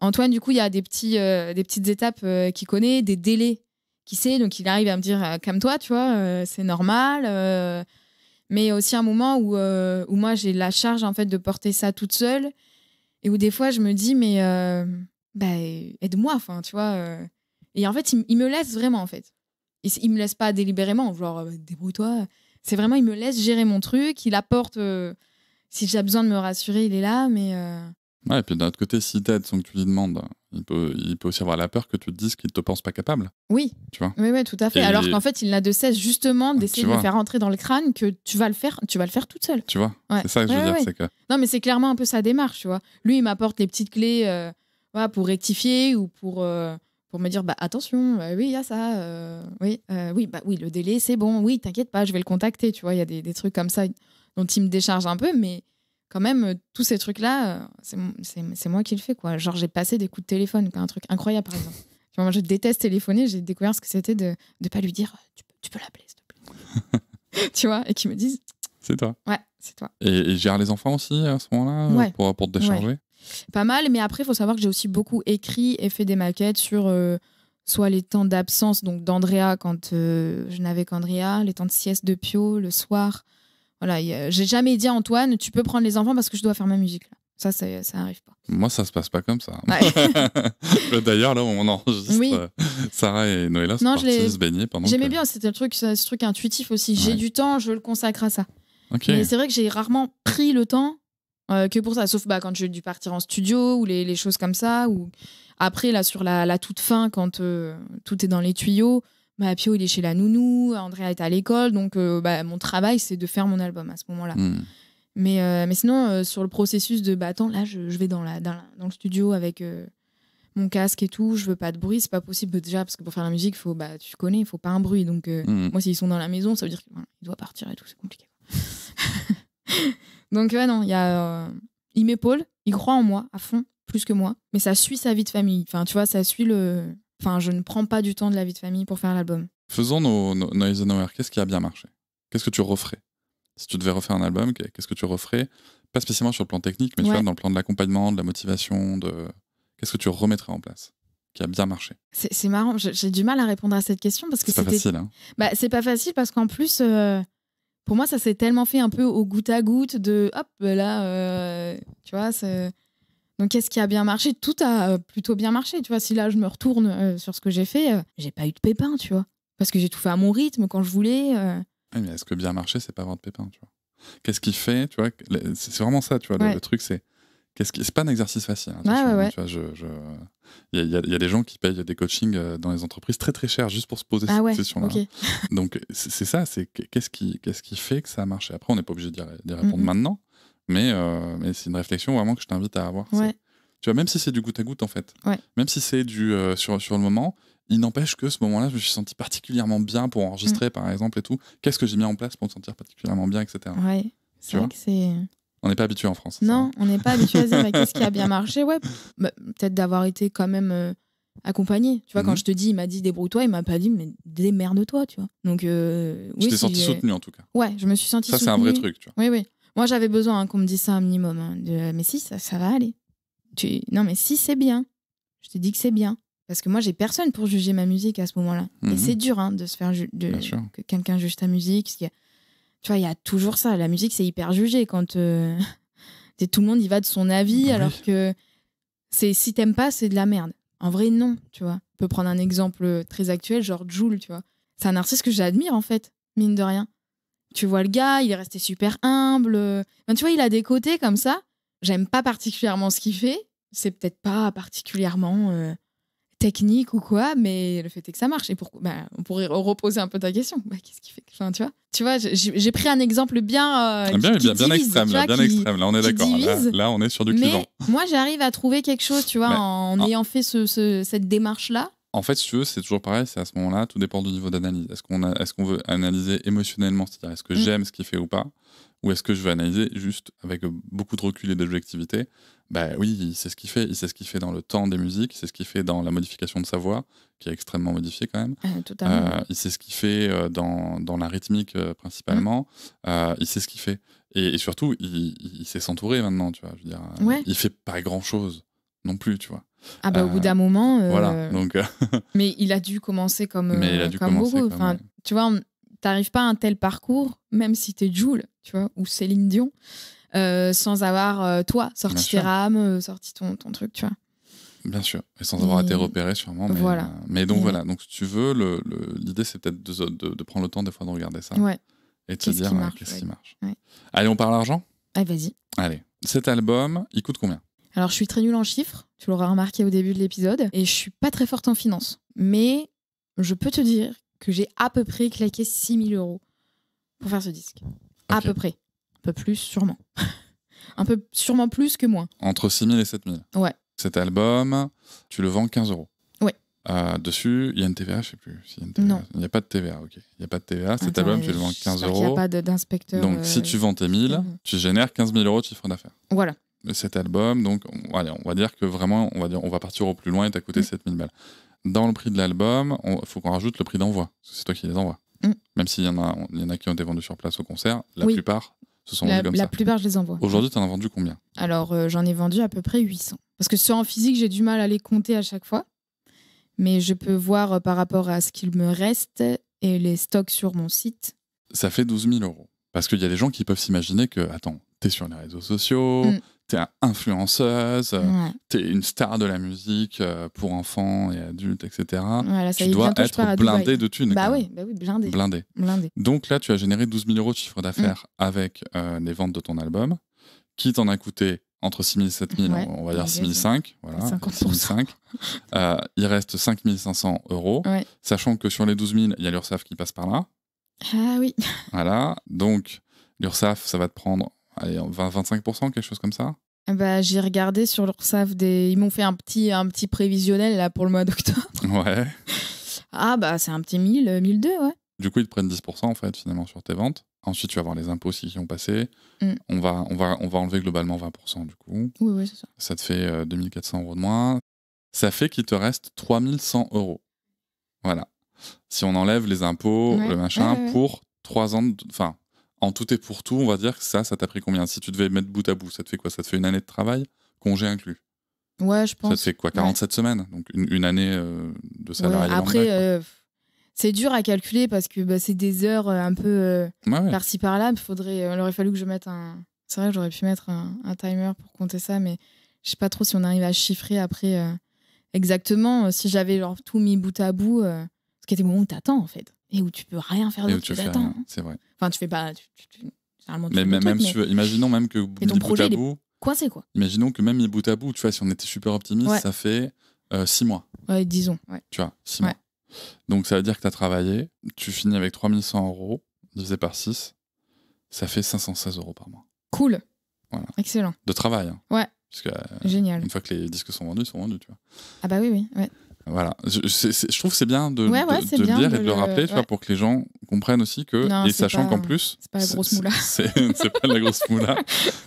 Antoine, du coup, il y a des petits des petites étapes qu'il connaît, des délais qui sait, donc il arrive à me dire euh, calme-toi, tu vois, euh, c'est normal. Euh. mais aussi un moment où, moi j'ai la charge en fait de porter ça toute seule et où des fois je me dis mais bah, aide-moi, enfin tu vois. Et en fait il, me laisse vraiment en fait. Il il me laisse pas délibérément, genre débrouille-toi. C'est vraiment il me laisse gérer mon truc, il apporte si j'ai besoin de me rassurer, il est là, mais et puis d'un autre côté, si t'aide sans que tu lui demandes, il peut, il peut aussi avoir la peur que tu te dises qu'il ne te pense pas capable. Oui. Tu vois Oui, oui, tout à fait. Alors qu'en fait, il n'a de cesse justement d'essayer de faire rentrer dans le crâne que tu vas le faire, tu vas le faire toute seule. Tu vois C'est ça que je veux dire. Non, mais c'est clairement un peu sa démarche, tu vois. Lui, il m'apporte les petites clés euh, pour rectifier ou pour. Euh, pour me dire bah attention euh, oui il y a ça oui oui bah oui le délai c'est bon oui t'inquiète pas je vais le contacter tu vois il y a des, des trucs comme ça dont il me décharge un peu mais quand même, euh, tous ces trucs-là, euh, c'est moi qui le fais. Quoi. Genre, j'ai passé des coups de téléphone, un truc incroyable, par exemple. moi, je déteste téléphoner. J'ai découvert ce que c'était de ne pas lui dire euh, Tu peux, l'appeler, s'il te plaît. tu vois, et qu'ils me disent C'est toi. Ouais, c'est toi. Et, gère les enfants aussi à ce moment-là pour, te décharger Pas mal, mais après, il faut savoir que j'ai aussi beaucoup écrit et fait des maquettes sur. soit les temps d'absence, donc d'Andrea quand je n'avais qu'Andrea, les temps de sieste de Pio, le soir, voilà, j'ai jamais dit à Antoine, tu peux prendre les enfants parce que je dois faire ma musique. Ça, ça, n'arrive arrive pas. Moi, ça se passe pas comme ça. D'ailleurs, là, on enregistre euh, Sarah et Noéla sont se baigner pendant. J'aimais bien, c'était le truc, ce truc intuitif aussi. J'ai du temps, je le consacre à ça. Mais c'est vrai que j'ai rarement pris le temps euh, que pour ça, sauf bah, quand j'ai dû partir en studio ou les, choses comme ça. Ou après, là, sur la, toute fin, quand euh, tout est dans les tuyaux, bah, Pio, il est chez la nounou, Andrea est à l'école, donc euh, bah, mon travail, c'est de faire mon album à ce moment-là. Hmm. Mais, euh, mais sinon, euh, sur le processus de, battant, attends, là, je, vais dans, la, dans, le studio avec mon casque et tout, je veux pas de bruit, c'est pas possible bah, déjà, parce que pour faire la musique, faut, bah, tu connais, il faut pas un bruit. Donc hmm. moi, s'ils sont dans la maison, ça veut dire qu'il doit partir et tout, c'est compliqué. donc ouais, non, y a, il m'épaule, il croit en moi à fond, plus que moi, mais ça suit sa vie de famille. Enfin, tu vois, ça suit le Enfin, je ne prends pas du temps de la vie de famille pour faire l'album. Faisons nos, nos, nos Eisenhower. Qu'est-ce qui a bien marché Qu'est-ce que tu referais Si tu devais refaire un album, qu'est-ce que tu referais Pas spécialement sur le plan technique, mais dans le plan de l'accompagnement, de la motivation, de qu'est-ce que tu remettrais en place qui a bien marché C'est marrant, j'ai du mal à répondre à cette question parce que c'est pas facile. Hein. Bah, c'est pas facile parce qu'en plus, euh, pour moi, ça s'est tellement fait un peu au goutte à goutte de hop, bah là, euh, tu vois, donc, qu'est-ce qui a bien marché Tout a euh, plutôt bien marché, tu vois. Si là, je me retourne euh, sur ce que j'ai fait, je euh, j'ai pas eu de pépin, tu vois. Parce que j'ai tout fait à mon rythme, quand je voulais. Oui, mais est-ce que bien marché, c'est pas avoir de pépin. tu vois Qu'est-ce qui fait, tu vois C'est vraiment ça, tu vois. Le, truc, c'est. quest -ce qui... pas un exercice facile. Hein, tu vois, je, Il, y a, il, y a, des gens qui payent des coachings dans les entreprises très très chers juste pour se poser ah cette question-là. Donc c'est ça, c'est qu'est-ce qui, quest -ce qui fait que ça a marché Après, on n'est pas obligé d'y répondre mm, mm. maintenant, mais, euh, mais c'est une réflexion vraiment que je t'invite à avoir. Tu vois, même si c'est du goutte à goutte, en fait, même si c'est du euh, sur, sur le moment, il n'empêche que ce moment-là, je me suis senti particulièrement bien pour enregistrer, mm. par exemple, et tout. Qu'est-ce que j'ai mis en place pour me sentir particulièrement bien, etc. Ouais, c'est vrai que c'est. On n'est pas habitué en France. Non, on n'est pas habitué à dire, mais qu'est-ce qui a bien marché Ouais, bah, peut-être d'avoir été quand même. Euh, accompagné. Tu vois, quand mm-hmm. je te dis, il m'a dit débrouille-toi, il m'a pas dit, mais démerde-toi, tu vois. Donc, euh, Je t'ai senti soutenu en tout cas. Ouais, je me suis senti Ça, c'est un vrai truc, tu vois. Oui, oui. Moi, j'avais besoin hein, qu'on me dise ça un minimum. Hein, de, mais si, ça, va aller. Tu... Non, mais si, c'est bien. Je te dis que c'est bien. Parce que moi, j'ai personne pour juger ma musique à ce moment-là. Et mhm. c'est dur hein, de se faire de... que quelqu'un juge ta musique. tu vois, il y a toujours ça. La musique, c'est hyper jugé quand euh, tout le monde y va de son avis, ah alors que c'est si t'aimes pas, c'est de la merde. En vrai, non, tu vois. On peut prendre un exemple euh, très actuel, genre Joule, tu vois. C'est un artiste que j'admire, en fait, mine de rien. Tu vois le gars, il est resté super humble. Euh. tu vois, il a des côtés comme ça. J'aime pas particulièrement ce qu'il fait. C'est peut-être pas particulièrement euh, technique ou quoi, mais le fait est que ça marche. Et pour, Ben on pourrait reposer un peu ta question. Bah, qu'est-ce qu'il fait enfin, tu vois, tu vois, j'ai pris un exemple bien, bien, extrême, bien extrême. Là, on est d'accord. Là, on est sur du clivant. moi, j'arrive à trouver quelque chose, tu vois, en ah. ayant fait cette démarche là en fait, si tu veux, c'est toujours pareil, c'est à ce moment-là, tout dépend du niveau d'analyse. Est-ce qu'on est qu'on veut analyser émotionnellement, c'est-à-dire est-ce que mm. j'aime ce qu'il fait ou pas, ou est-ce que je veux analyser juste avec beaucoup de recul et d'objectivité Ben oui, il sait ce qu'il fait, il sait ce qu'il fait dans le temps des musiques, C'est ce qu'il fait dans la modification de sa voix, qui est extrêmement modifiée quand même. Euh, euh, il sait ce qu'il fait euh, dans, la rythmique principalement, mm. il sait ce qu'il fait. Et, surtout, il, sait s'entourer maintenant, tu vois. Je veux dire, Il fait pas grand-chose non plus, tu vois. Ah bah, au bout d'un euh, moment. Euh, voilà. Donc, euh, mais il a dû commencer comme, beaucoup. Enfin, tu vois, t'arrives pas à un tel parcours, même si t'es Jules, tu vois, ou Céline Dion, sans avoir, toi, sorti tes rames, sorti ton, ton truc, tu vois. Bien sûr, et sans avoir été repéré sûrement. Mais, voilà. mais donc voilà, donc si tu veux, l'idée c'est peut-être de, de, prendre le temps des fois de regarder ça. Ouais. Et de se dire qu'est-ce qui marche. Allez, on parle argent Allez, vas-y. Allez, cet album, il coûte combien Alors je suis très nul en chiffres, tu l'auras remarqué au début de l'épisode. Et je suis pas très forte en finance. Mais je peux te dire que j'ai à peu près claqué 6000 euros pour faire ce disque. À peu près. Un peu plus, sûrement. un peu sûrement plus que moins. Entre 6000 et 7000. Ouais. Cet album, tu le vends 15 euros. Ouais. Euh, dessus, il y a une TVA, je sais plus. Il n'y a, pas de TVA, ok. Il n'y a pas de TVA. Cet album, tu le vends 15 euros. Il n'y a pas d'inspecteur. Donc, si euh, tu vends tes 1000, tu génères 15 000 euros de chiffre d'affaires. Voilà cet album. Donc, on, on va dire que vraiment, on va, dire, on va partir au plus loin et t'as coûté mmh. 7000 balles. Dans le prix de l'album, il faut qu'on rajoute le prix d'envoi. C'est toi qui les envoies. Mm. Même s'il y, en a, y en a qui ont été vendus sur place au concert, la plupart se sont la, vendus comme ça. La plupart, je les envoie. Aujourd'hui, t'en as vendu combien Alors, euh, j'en ai vendu à peu près 800. Parce que sur en physique, j'ai du mal à les compter à chaque fois. Mais je peux voir euh, par rapport à ce qu'il me reste et les stocks sur mon site. Ça fait 12 000 euros. Parce qu'il y a des gens qui peuvent s'imaginer que, attends, t'es sur les réseaux sociaux, mm t'es influenceuse, euh, ouais. t'es une star de la musique euh, pour enfants et adultes, etc. tu dois être blindé de thunes. Bah oui, bah oui blindé. Donc là, tu as généré 12 000 euros de chiffre d'affaires mm. avec euh, les ventes de ton album, qui t'en a coûté entre 6 000 et 7 000, on va dire 6 000 5, voilà, euh, il reste 5 500 euros, sachant que sur les 12 000, il y a l'URSSAF qui passe par là. Ah oui. Voilà, donc l'URSSAF, ça va te prendre 20-25%, quelque chose comme ça eh ben, j'ai regardé sur leur des. Ils m'ont fait un petit, un petit prévisionnel là pour le mois d'octobre. Ouais. Ah bah c'est un petit 1000, 1002, ouais. Du coup, ils te prennent 10% en fait finalement sur tes ventes. Ensuite, tu vas avoir les impôts aussi qui ont passé. Mm. On, va, on, va, on va enlever globalement 20% du coup. Oui, oui, c'est ça. Ça te fait 2400 euh, euros de moins. Ça fait qu'il te reste 3100 euros. Voilà. Si on enlève les impôts, le machin, pour 3 ans, de... enfin en tout et pour tout, on va dire que ça, ça t'a pris combien Si tu devais mettre bout à bout, ça te fait quoi Ça te fait une année de travail, congé inclus Ouais, je pense. Ça te fait quoi 47 semaines Donc une, année euh, de salarié. après, euh, c'est dur à calculer parce que bah, c'est des heures euh, un peu par-ci par-là. Faudrait, il aurait fallu que je mette un. C'est vrai que j'aurais pu mettre un, timer pour compter ça, mais je sais pas trop si on arrive à chiffrer après exactement. Si j'avais tout mis bout à bout, ce qui était bon, t'attends en fait et où tu peux rien faire d'autre que d'attendre. C'est vrai. Enfin, tu fais pas. Tu, tu, tu, généralement, mais, même, truc, si imaginons même que et projet, bout à bout. Coincé, quoi. Imaginons que même bout à bout, tu vois, si on était super optimiste, ça fait 6 euh, mois. Ouais, disons. Tu vois, 6 mois. Donc ça veut dire que tu as travaillé, tu finis avec 3100 euros, divisé par 6, ça fait 516 euros par mois. Cool. Voilà. Excellent. De travail. Hein. Ouais. Parce que, euh, Génial. Une fois que les disques sont vendus, ils sont vendus, tu vois. Ah bah oui, oui. Ouais. Voilà. Je, trouve que c'est bien de, le dire et de le, rappeler, tu vois, pour que les gens comprennent aussi que, et sachant qu'en plus. C'est pas la grosse moula. C'est pas la grosse moula.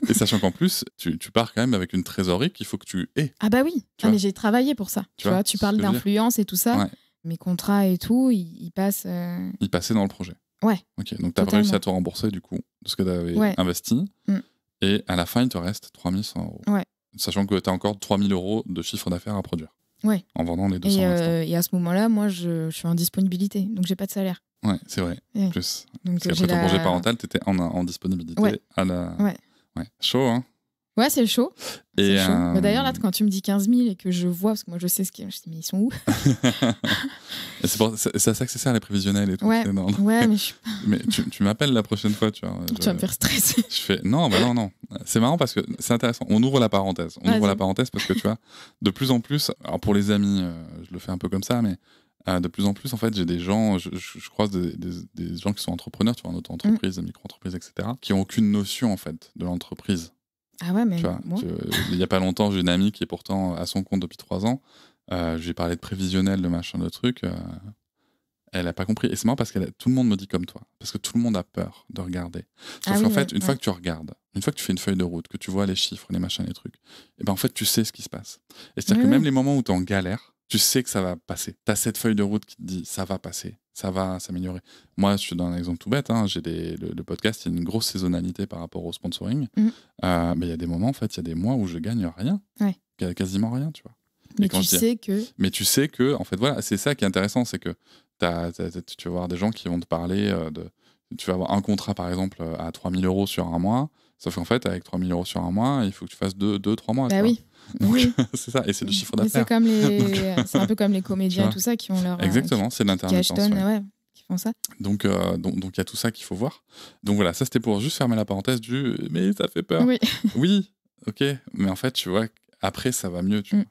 et sachant qu'en plus, tu, tu, pars quand même avec une trésorerie qu'il faut que tu aies. Ah bah oui, ah, mais j'ai travaillé pour ça. Tu, vois, tu parles d'influence et tout ça. Mes contrats et tout, ils, passent. Euh, ils passaient dans le projet. Ouais. Ok, donc tu as réussi à te rembourser du coup de ce que tu avais investi. Mm. Et à la fin, il te reste 3100 euros. Sachant que tu as encore 3000 euros de chiffre d'affaires à produire ouais. en vendant les 200 et, euh, et à ce moment-là, moi, je, suis en disponibilité, donc j'ai pas de salaire. Ouais, c'est vrai. Ouais. Plus. Donc, Parce ton projet congé parental, tu étais en, en disponibilité à la. Ouais. Chaud, hein Ouais, c'est chaud. Et euh, bah, D'ailleurs, là, quand tu me dis 15 000 et que je vois, parce que moi je sais ce qu'il y je dis, ils sont où C'est pour... à ça que ça les prévisionnels et tout. Ouais, ouais mais, tu, tu m'appelles la prochaine fois, tu vois. Tu vas me faire stresser. Je fais, non, bah non, non. C'est marrant parce que c'est intéressant. On ouvre la parenthèse. On ouvre la parenthèse parce que tu vois, de plus en plus, pour les amis, euh, je le fais un peu comme ça, mais euh, de plus en plus, en fait, j'ai des gens, je, je croise des, des, gens qui sont entrepreneurs, tu vois, en auto-entreprise, micro-entreprise, etc., qui n'ont aucune notion, en fait, de l'entreprise. Ah ouais, Il n'y a pas longtemps, j'ai une amie qui est pourtant à son compte depuis trois ans. Euh, j'ai parlé de prévisionnel, de machin, de trucs euh, elle n'a pas compris. Et c'est marrant parce que tout le monde me dit comme toi. Parce que tout le monde a peur de regarder. Sauf ah qu'en fait, une fois que tu regardes, une fois que tu fais une feuille de route, que tu vois les chiffres, les machins, les trucs, et eh ben en fait, tu sais ce qui se passe. Et c'est-à-dire que même les moments où tu en galère, tu sais que ça va passer. Tu as cette feuille de route qui te dit ça va passer, ça va s'améliorer. Moi, je suis dans un exemple tout bête. Hein. j'ai le, podcast, il y a une grosse saisonnalité par rapport au sponsoring. Mmh. Euh, mais il y a des moments, en fait, il y a des mois où je gagne rien, quasiment rien, tu vois. Mais tu sais que. Mais tu sais que, en fait, voilà, c'est ça qui est intéressant, c'est que tu vas voir des gens qui vont te parler euh, de. Tu vas avoir un contrat, par exemple, à 3000 euros sur un mois. Sauf qu'en fait, avec 3000 euros sur un mois, il faut que tu fasses 2, 3 mois. Bah oui. c'est ça, et c'est le chiffre d'affaires. C'est un peu comme les comédiens et tout ça qui ont leur. Euh, Exactement, c'est l'intermittence. Qui, qui font ça. Euh, donc, donc, il y a tout ça qu'il faut voir. Donc voilà, ça c'était pour juste fermer la parenthèse du mais ça fait peur. Oui. oui, ok, mais en fait, tu vois, après ça va mieux. Tu mm.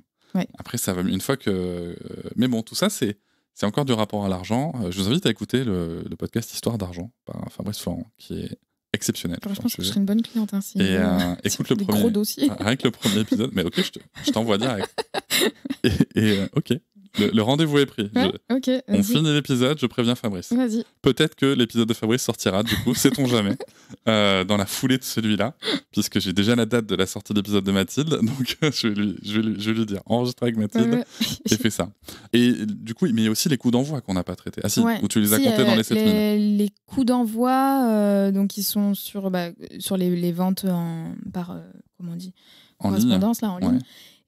Après ça va mieux. Une fois que. Euh, mais bon, tout ça c'est. C'est encore du rapport à l'argent. Je vous invite à écouter le, le podcast Histoire d'argent par Fabrice Florent, qui est exceptionnel. pense je, je serais une bonne cliente ainsi. Hein, et euh, écoute le premier. Gros ah, Rien que le premier épisode. Mais ok, je t'envoie direct. et, et euh, ok. Le, rendez-vous est pris. Ah, on finit l'épisode, je préviens Fabrice. Vas-y. Peut-être que l'épisode de Fabrice sortira, du coup, sait-on jamais, euh, dans la foulée de celui-là, puisque j'ai déjà la date de la sortie de l'épisode de Mathilde, donc euh, je, vais lui, je, vais dire enregistre avec Mathilde et fais ça. Et du coup, mais il y a aussi les coups d'envoi qu'on n'a pas traités. Ah si, où tu les as comptés dans euh, les 7 minutes. Les coups d'envoi, donc ils sont sur, bah, sur les, ventes en, par, comment on dit, en correspondance, là, en ligne.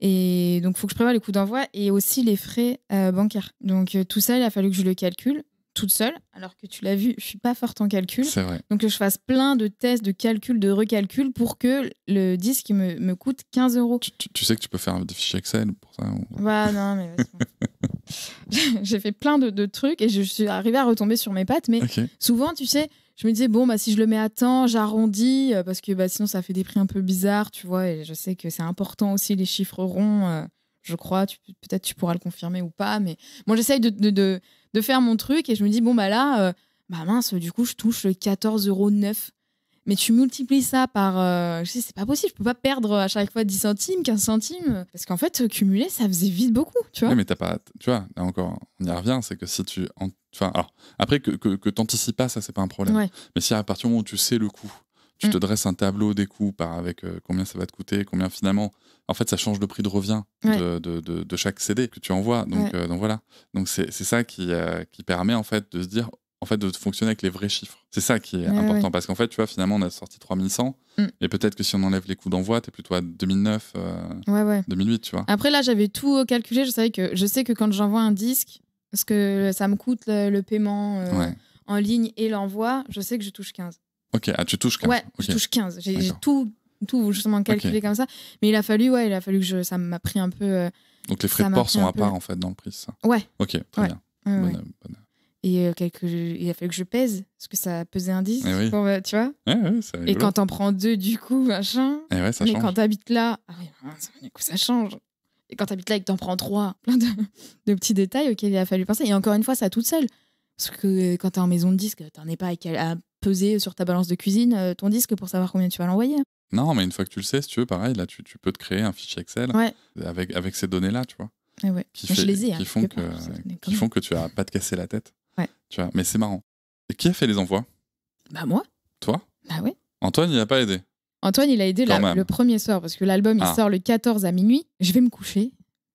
Et donc, il faut que je prévoie les coûts d'envoi et aussi les frais euh, bancaires. Donc, euh, tout ça, il a fallu que je le calcule toute seule, alors que tu l'as vu, je suis pas forte en calcul. Vrai. Donc que je fasse plein de tests, de calculs, de recalculs pour que le disque me, me coûte 15 euros. Tu, sais que tu peux faire des fichiers Excel pour ça bah, non, mais... J'ai fait plein de, trucs et je suis arrivée à retomber sur mes pattes, mais souvent, tu sais, je me disais, bon, bah, si je le mets à temps, j'arrondis, euh, parce que bah, sinon, ça fait des prix un peu bizarres, tu vois. Et je sais que c'est important aussi, les chiffres ronds, euh, je crois. Peut-être tu pourras le confirmer ou pas. Mais moi, j'essaye de, de, faire mon truc et je me dis, bon, bah là, euh, bah mince, du coup, je touche 14,9 euros. Mais tu multiplies ça par. je sais, c'est pas possible, je peux pas perdre à chaque fois 10 centimes, 15 centimes. Parce qu'en fait, cumuler, ça faisait vite beaucoup, tu vois. mais t'as pas. Tu vois, là encore, on y revient, c'est que si tu Enfin, après, que, que, que pas, ça, c'est pas un problème. Mais si à partir du moment où tu sais le coût, tu te mm. dresses un tableau des coûts par avec euh, combien ça va te coûter, combien finalement. En fait, ça change le prix de revient de, chaque CD que tu envoies. Donc, euh, voilà. Donc c'est ça euh, qui, permet en fait de se dire, en fait, de fonctionner avec les vrais chiffres. C'est ça qui est important parce qu'en fait, tu vois, finalement, on a sorti 3100 mm. et peut-être que si on enlève les coûts d'envoi, tu es plutôt à 2009, 2008, tu vois. Après, là, j'avais tout calculé. Je savais que je sais que quand j'envoie un disque, parce que ça me coûte le, paiement euh, en ligne et l'envoi. Je sais que je touche 15. Ok, ah, tu touches 15 Ouais, je touche 15. J'ai tout, tout justement calculé comme ça. Mais il a fallu, ouais, il a fallu que je, ça m'a pris un peu. Euh, Donc les frais de port sont à part en fait dans le prix, ça Ouais. Ok, très bien. bonne, bonne... Et euh, il a fallu que je pèse, parce que ça pesait un 10, eh tu vois. et quand t'en prends deux, du coup, machin. Et eh ça Mais quand t'habites là, ah du ça change. Et quand t'habites là et que t'en prends trois, plein de, petits détails auxquels il a fallu penser. Et encore une fois, ça toute seule. Parce que euh, quand t'es en maison de disque, t'en es pas à, à peser sur ta balance de cuisine euh, ton disque pour savoir combien tu vas l'envoyer. Non, mais une fois que tu le sais, si tu veux, pareil, là, tu, peux te créer un fichier Excel avec, ces données-là, tu vois. Et Qui, les ai, hein, qui, font que, font que tu as pas de casser la tête. Ouais. Tu vois, mais c'est marrant. Et qui a fait les envois Bah moi. Toi Bah oui. Antoine, il a pas aidé. Antoine, il a aidé le premier soir, parce que l'album, il ah. sort le 14 à minuit. Je vais me coucher.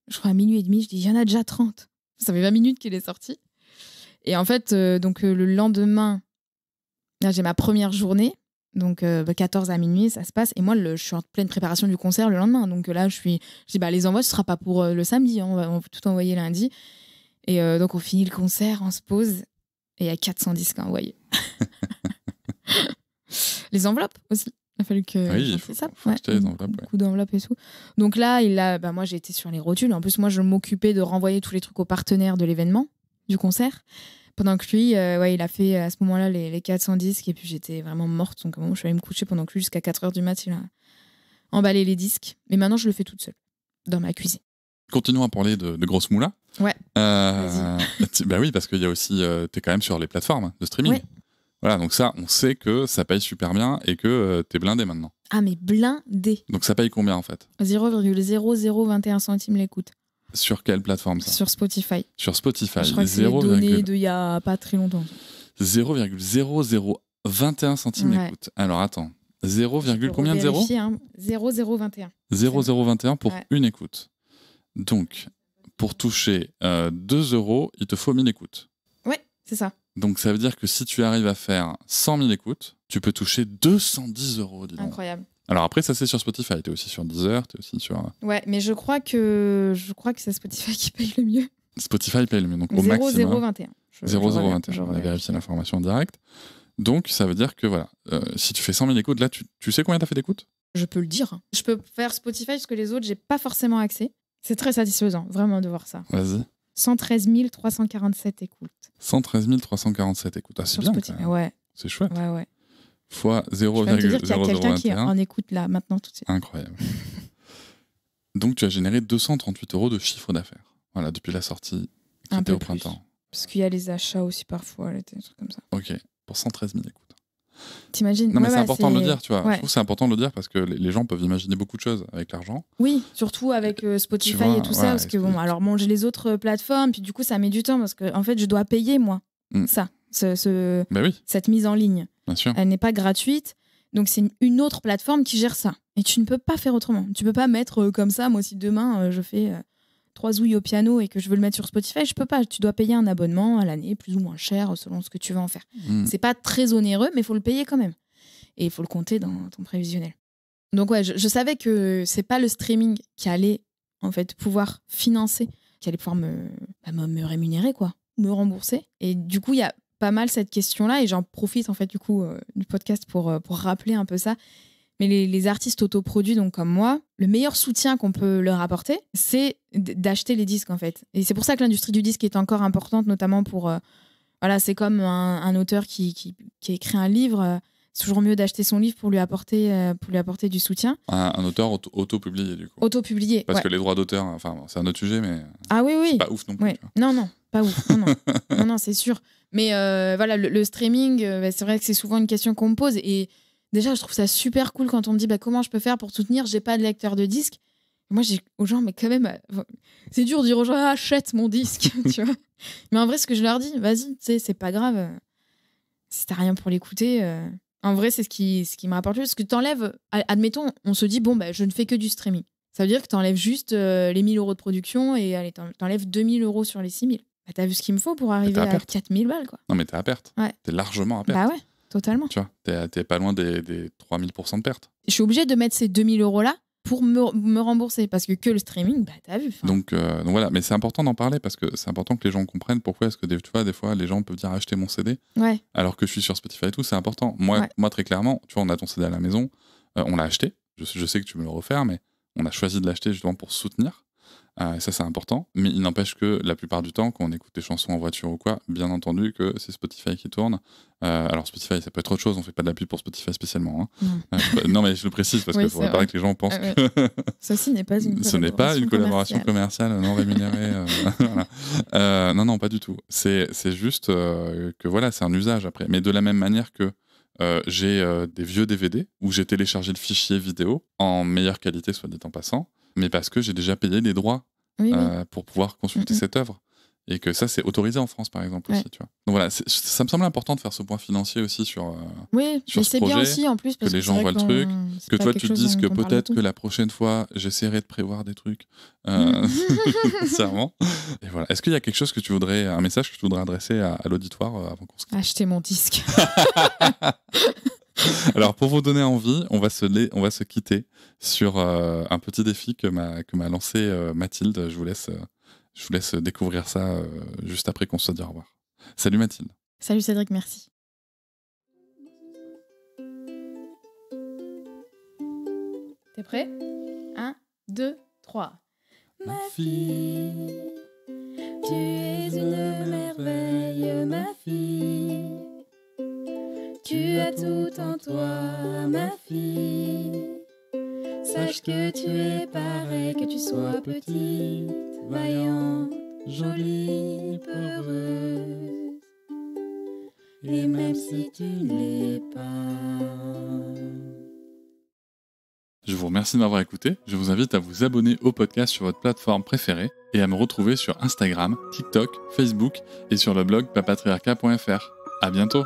Je crois à minuit et demi, je dis, il y en a déjà 30. Ça fait 20 minutes qu'il est sorti. Et en fait, euh, donc euh, le lendemain, j'ai ma première journée. Donc, 14 euh, bah, à minuit, ça se passe. Et moi, le, je suis en pleine préparation du concert le lendemain. Donc là, je suis. Je dis, bah, les envois, ce sera pas pour le samedi. On, va, tout envoyer lundi. Et donc, on finit le concert, on se pose. Et il y a 410 qu'on les enveloppes aussi. Il a fallu que. Ah oui, ça. ouais. Mmh. enveloppes. Beaucoup d'enveloppes et tout. Donc là, il a, bah, moi, j'étais sur les rotules. En plus, moi, je m'occupais de renvoyer tous les trucs aux partenaires de l'événement, du concert. Pendant que lui, euh, ouais, il a fait à ce moment-là les, les disques. et puis j'étais vraiment morte. Donc, moment, je suis allée me coucher pendant que lui, jusqu'à 4 h du matin, il a emballé les disques. Mais maintenant, je le fais toute seule, dans ma cuisine. Continuons à parler de, de grosses moulas. Ouais. Euh, bah oui, parce qu'il y a aussi, euh, es quand même sur les plateformes de streaming. Voilà, donc ça, on sait que ça paye super bien et que tu euh, t'es blindé maintenant. Ah, mais blindé Donc ça paye combien en fait 0,0021 centimes l'écoute. Sur quelle plateforme ça Sur Spotify. Sur Spotify. Je crois que c'est 0, de il n'y a pas très longtemps. 0,0021 centimes l'écoute. Alors attends, 0, combien de 0 0021. 0,021 pour une écoute. Donc, pour toucher 2 euh, euros, il te faut 1000 écoutes. Ouais, c'est ça. Donc ça veut dire que si tu arrives à faire 100 000 écoutes, tu peux toucher 210 euros. Incroyable. Alors après, ça c'est sur Spotify, t'es aussi sur Deezer, t'es aussi sur... Euh, ouais, mais je crois que, je crois que c'est Spotify qui paye le mieux. Spotify paye le mieux, donc au maximum... 0,021. 0,021, on a vérifier l'information en direct. Donc ça veut dire que voilà, euh, si tu fais 100 000 écoutes, là tu, tu sais combien t'as fait d'écoutes Je peux le dire. Je peux faire Spotify parce que les autres, j'ai pas forcément accès. C'est très satisfaisant, vraiment, de voir ça. Vas-y. 113 347 écoutes. 113 347 écoutes. Ah, c'est bien. Ouais. C'est chouette. Ouais, ouais. Fois te dire quelqu'un qui en écoute là, maintenant, tout de suite. Incroyable. Donc, tu as généré 238 euros de chiffre d'affaires. Voilà, depuis la sortie. était au printemps. Parce qu'il y a les achats aussi parfois, trucs comme ça. Ok. Pour 113 000 écoutes. T'imagines Non, mais c'est important de le dire, tu vois. Je trouve c'est important de le dire parce que les, gens peuvent imaginer beaucoup de choses avec l'argent. Oui, surtout avec euh, Spotify et tout ça. Parce que bon, alors manger les autres euh, plateformes, puis du coup, ça met du temps parce que en fait, je dois payer moi mm. ça, ce, bah cette mise en ligne. Elle n'est pas gratuite. Donc c'est une autre plateforme qui gère ça. Et tu ne peux pas faire autrement. Tu ne peux pas mettre euh, comme ça, moi aussi demain, je fais trois ouilles au piano et que je veux le mettre sur Spotify, je peux pas. Tu dois payer un abonnement à l'année, plus ou moins cher, selon ce que tu veux en faire. Hmm. C'est pas très onéreux, mais il faut le payer quand même. Et il faut le compter dans ton prévisionnel. Donc ouais, je, savais que c'est pas le streaming qui allait en fait pouvoir financer, qui allait pouvoir bah, me, me rémunérer quoi, me rembourser. Et du coup, il y a pas mal cette question-là et j'en profite en fait du coup euh, du podcast pour, euh, pour rappeler un peu ça. Mais les, artistes autoproduits, donc comme moi, le meilleur soutien qu'on peut leur apporter, c'est d'acheter les disques en fait. Et c'est pour ça que l'industrie du disque est encore importante, notamment pour. Euh, voilà, c'est comme un, auteur qui, qui, écrit un livre. Euh, c'est toujours mieux d'acheter son livre pour lui apporter, euh, pour lui apporter du soutien. Un, auteur auto du coup. Autopublié. Parce que les droits d'auteur, enfin, c'est un autre sujet, mais. Ah oui, oui. pas ouf non plus. Non, non, pas ouf. Non, non, c'est sûr. Mais voilà, le, streaming, bah, c'est vrai que c'est souvent une question qu'on me pose. Et Déjà, je trouve ça super cool quand on me dit bah, comment je peux faire pour soutenir, j'ai pas de lecteur de disque. Moi, j'ai aux gens, mais quand même, euh, c'est dur de dire aux gens ah, achète mon disque, tu vois. Mais en vrai, ce que je leur dis, vas-y, tu sais, c'est pas grave. Euh, si t'as rien pour l'écouter, euh. en vrai, c'est ce qui, ce qui me rapporte plus. Parce que t'enlèves, admettons, on se dit, bon, bah, je ne fais que du streaming. Ça veut dire que t'enlèves juste les 1000 euros de production et allez, t'enlèves 2000 euros sur les 6000. Bah, t'as vu ce qu'il me faut pour arriver à, à 4000 balles, quoi. Non, mais t'es à perte. Ouais. T'es largement à perte. Bah ouais. Totalement. Tu vois, t'es, pas loin des, 3000% de perte. Je suis obligé de mettre ces 2000 euros-là pour me, rembourser parce que que le streaming, bah t'as vu. Euh, donc, voilà, mais c'est important d'en parler parce que c'est important que les gens comprennent pourquoi est-ce que des, tu des fois les gens peuvent dire acheter mon CD alors que je suis sur Spotify et tout, c'est important. Moi, moi très clairement, tu vois, on a ton CD à la maison, euh, on l'a acheté, je, je, sais que tu veux le refaire, mais on a choisi de l'acheter justement pour soutenir. Ah, ça, c'est important. Mais il n'empêche que la plupart du temps, quand on écoute des chansons en voiture ou quoi, bien entendu que c'est Spotify qui tourne. Euh, alors, Spotify, ça peut être autre chose. On fait pas de la pub pour Spotify spécialement. Hein. Euh, bah, non, mais je le précise parce que qu'il faudrait pas que les gens pensent ah, que. n'est pas une Ce n'est pas une collaboration commerciale, non rémunérée. Euh, non, non, pas du tout. C'est juste que voilà, c'est un usage après. Mais de la même manière que j'ai des vieux DVD où j'ai téléchargé le fichier vidéo en meilleure qualité, soit dit en passant mais parce que j'ai déjà payé les droits euh, pour pouvoir consulter cette œuvre. Et que ça, c'est autorisé en France, par exemple, aussi. Tu vois. Donc voilà, ça me semble important de faire ce point financier aussi sur, euh, oui, sur c'est Bien aussi, en plus, parce que, les gens voient le truc. Que toi, tu te dises que peut-être que la prochaine fois, j'essaierai de prévoir des trucs. Euh, Et voilà. Est-ce qu'il y a quelque chose que tu voudrais, un message que tu voudrais adresser à, l'auditoire euh, avant qu'on se Acheter mon disque. Alors, pour vous donner envie, on va se, on va se quitter sur euh, un petit défi que m'a, que m'a lancé euh, Mathilde. Je vous, laisse, euh, je vous laisse découvrir ça juste après qu'on se dit au revoir. Salut Mathilde. Salut Cédric, merci. T'es prêt 1, 2, 3. Ma fille, tu es une merveille, ma fille tu as tout en toi, ma fille. Sache que tu es pareil, que tu sois petite, vaillante, jolie, peureuse. Et même si tu ne l'es pas. Je vous remercie de m'avoir écouté. Je vous invite à vous abonner au podcast sur votre plateforme préférée et à me retrouver sur Instagram, TikTok, Facebook et sur le blog papatriarca.fr. À bientôt!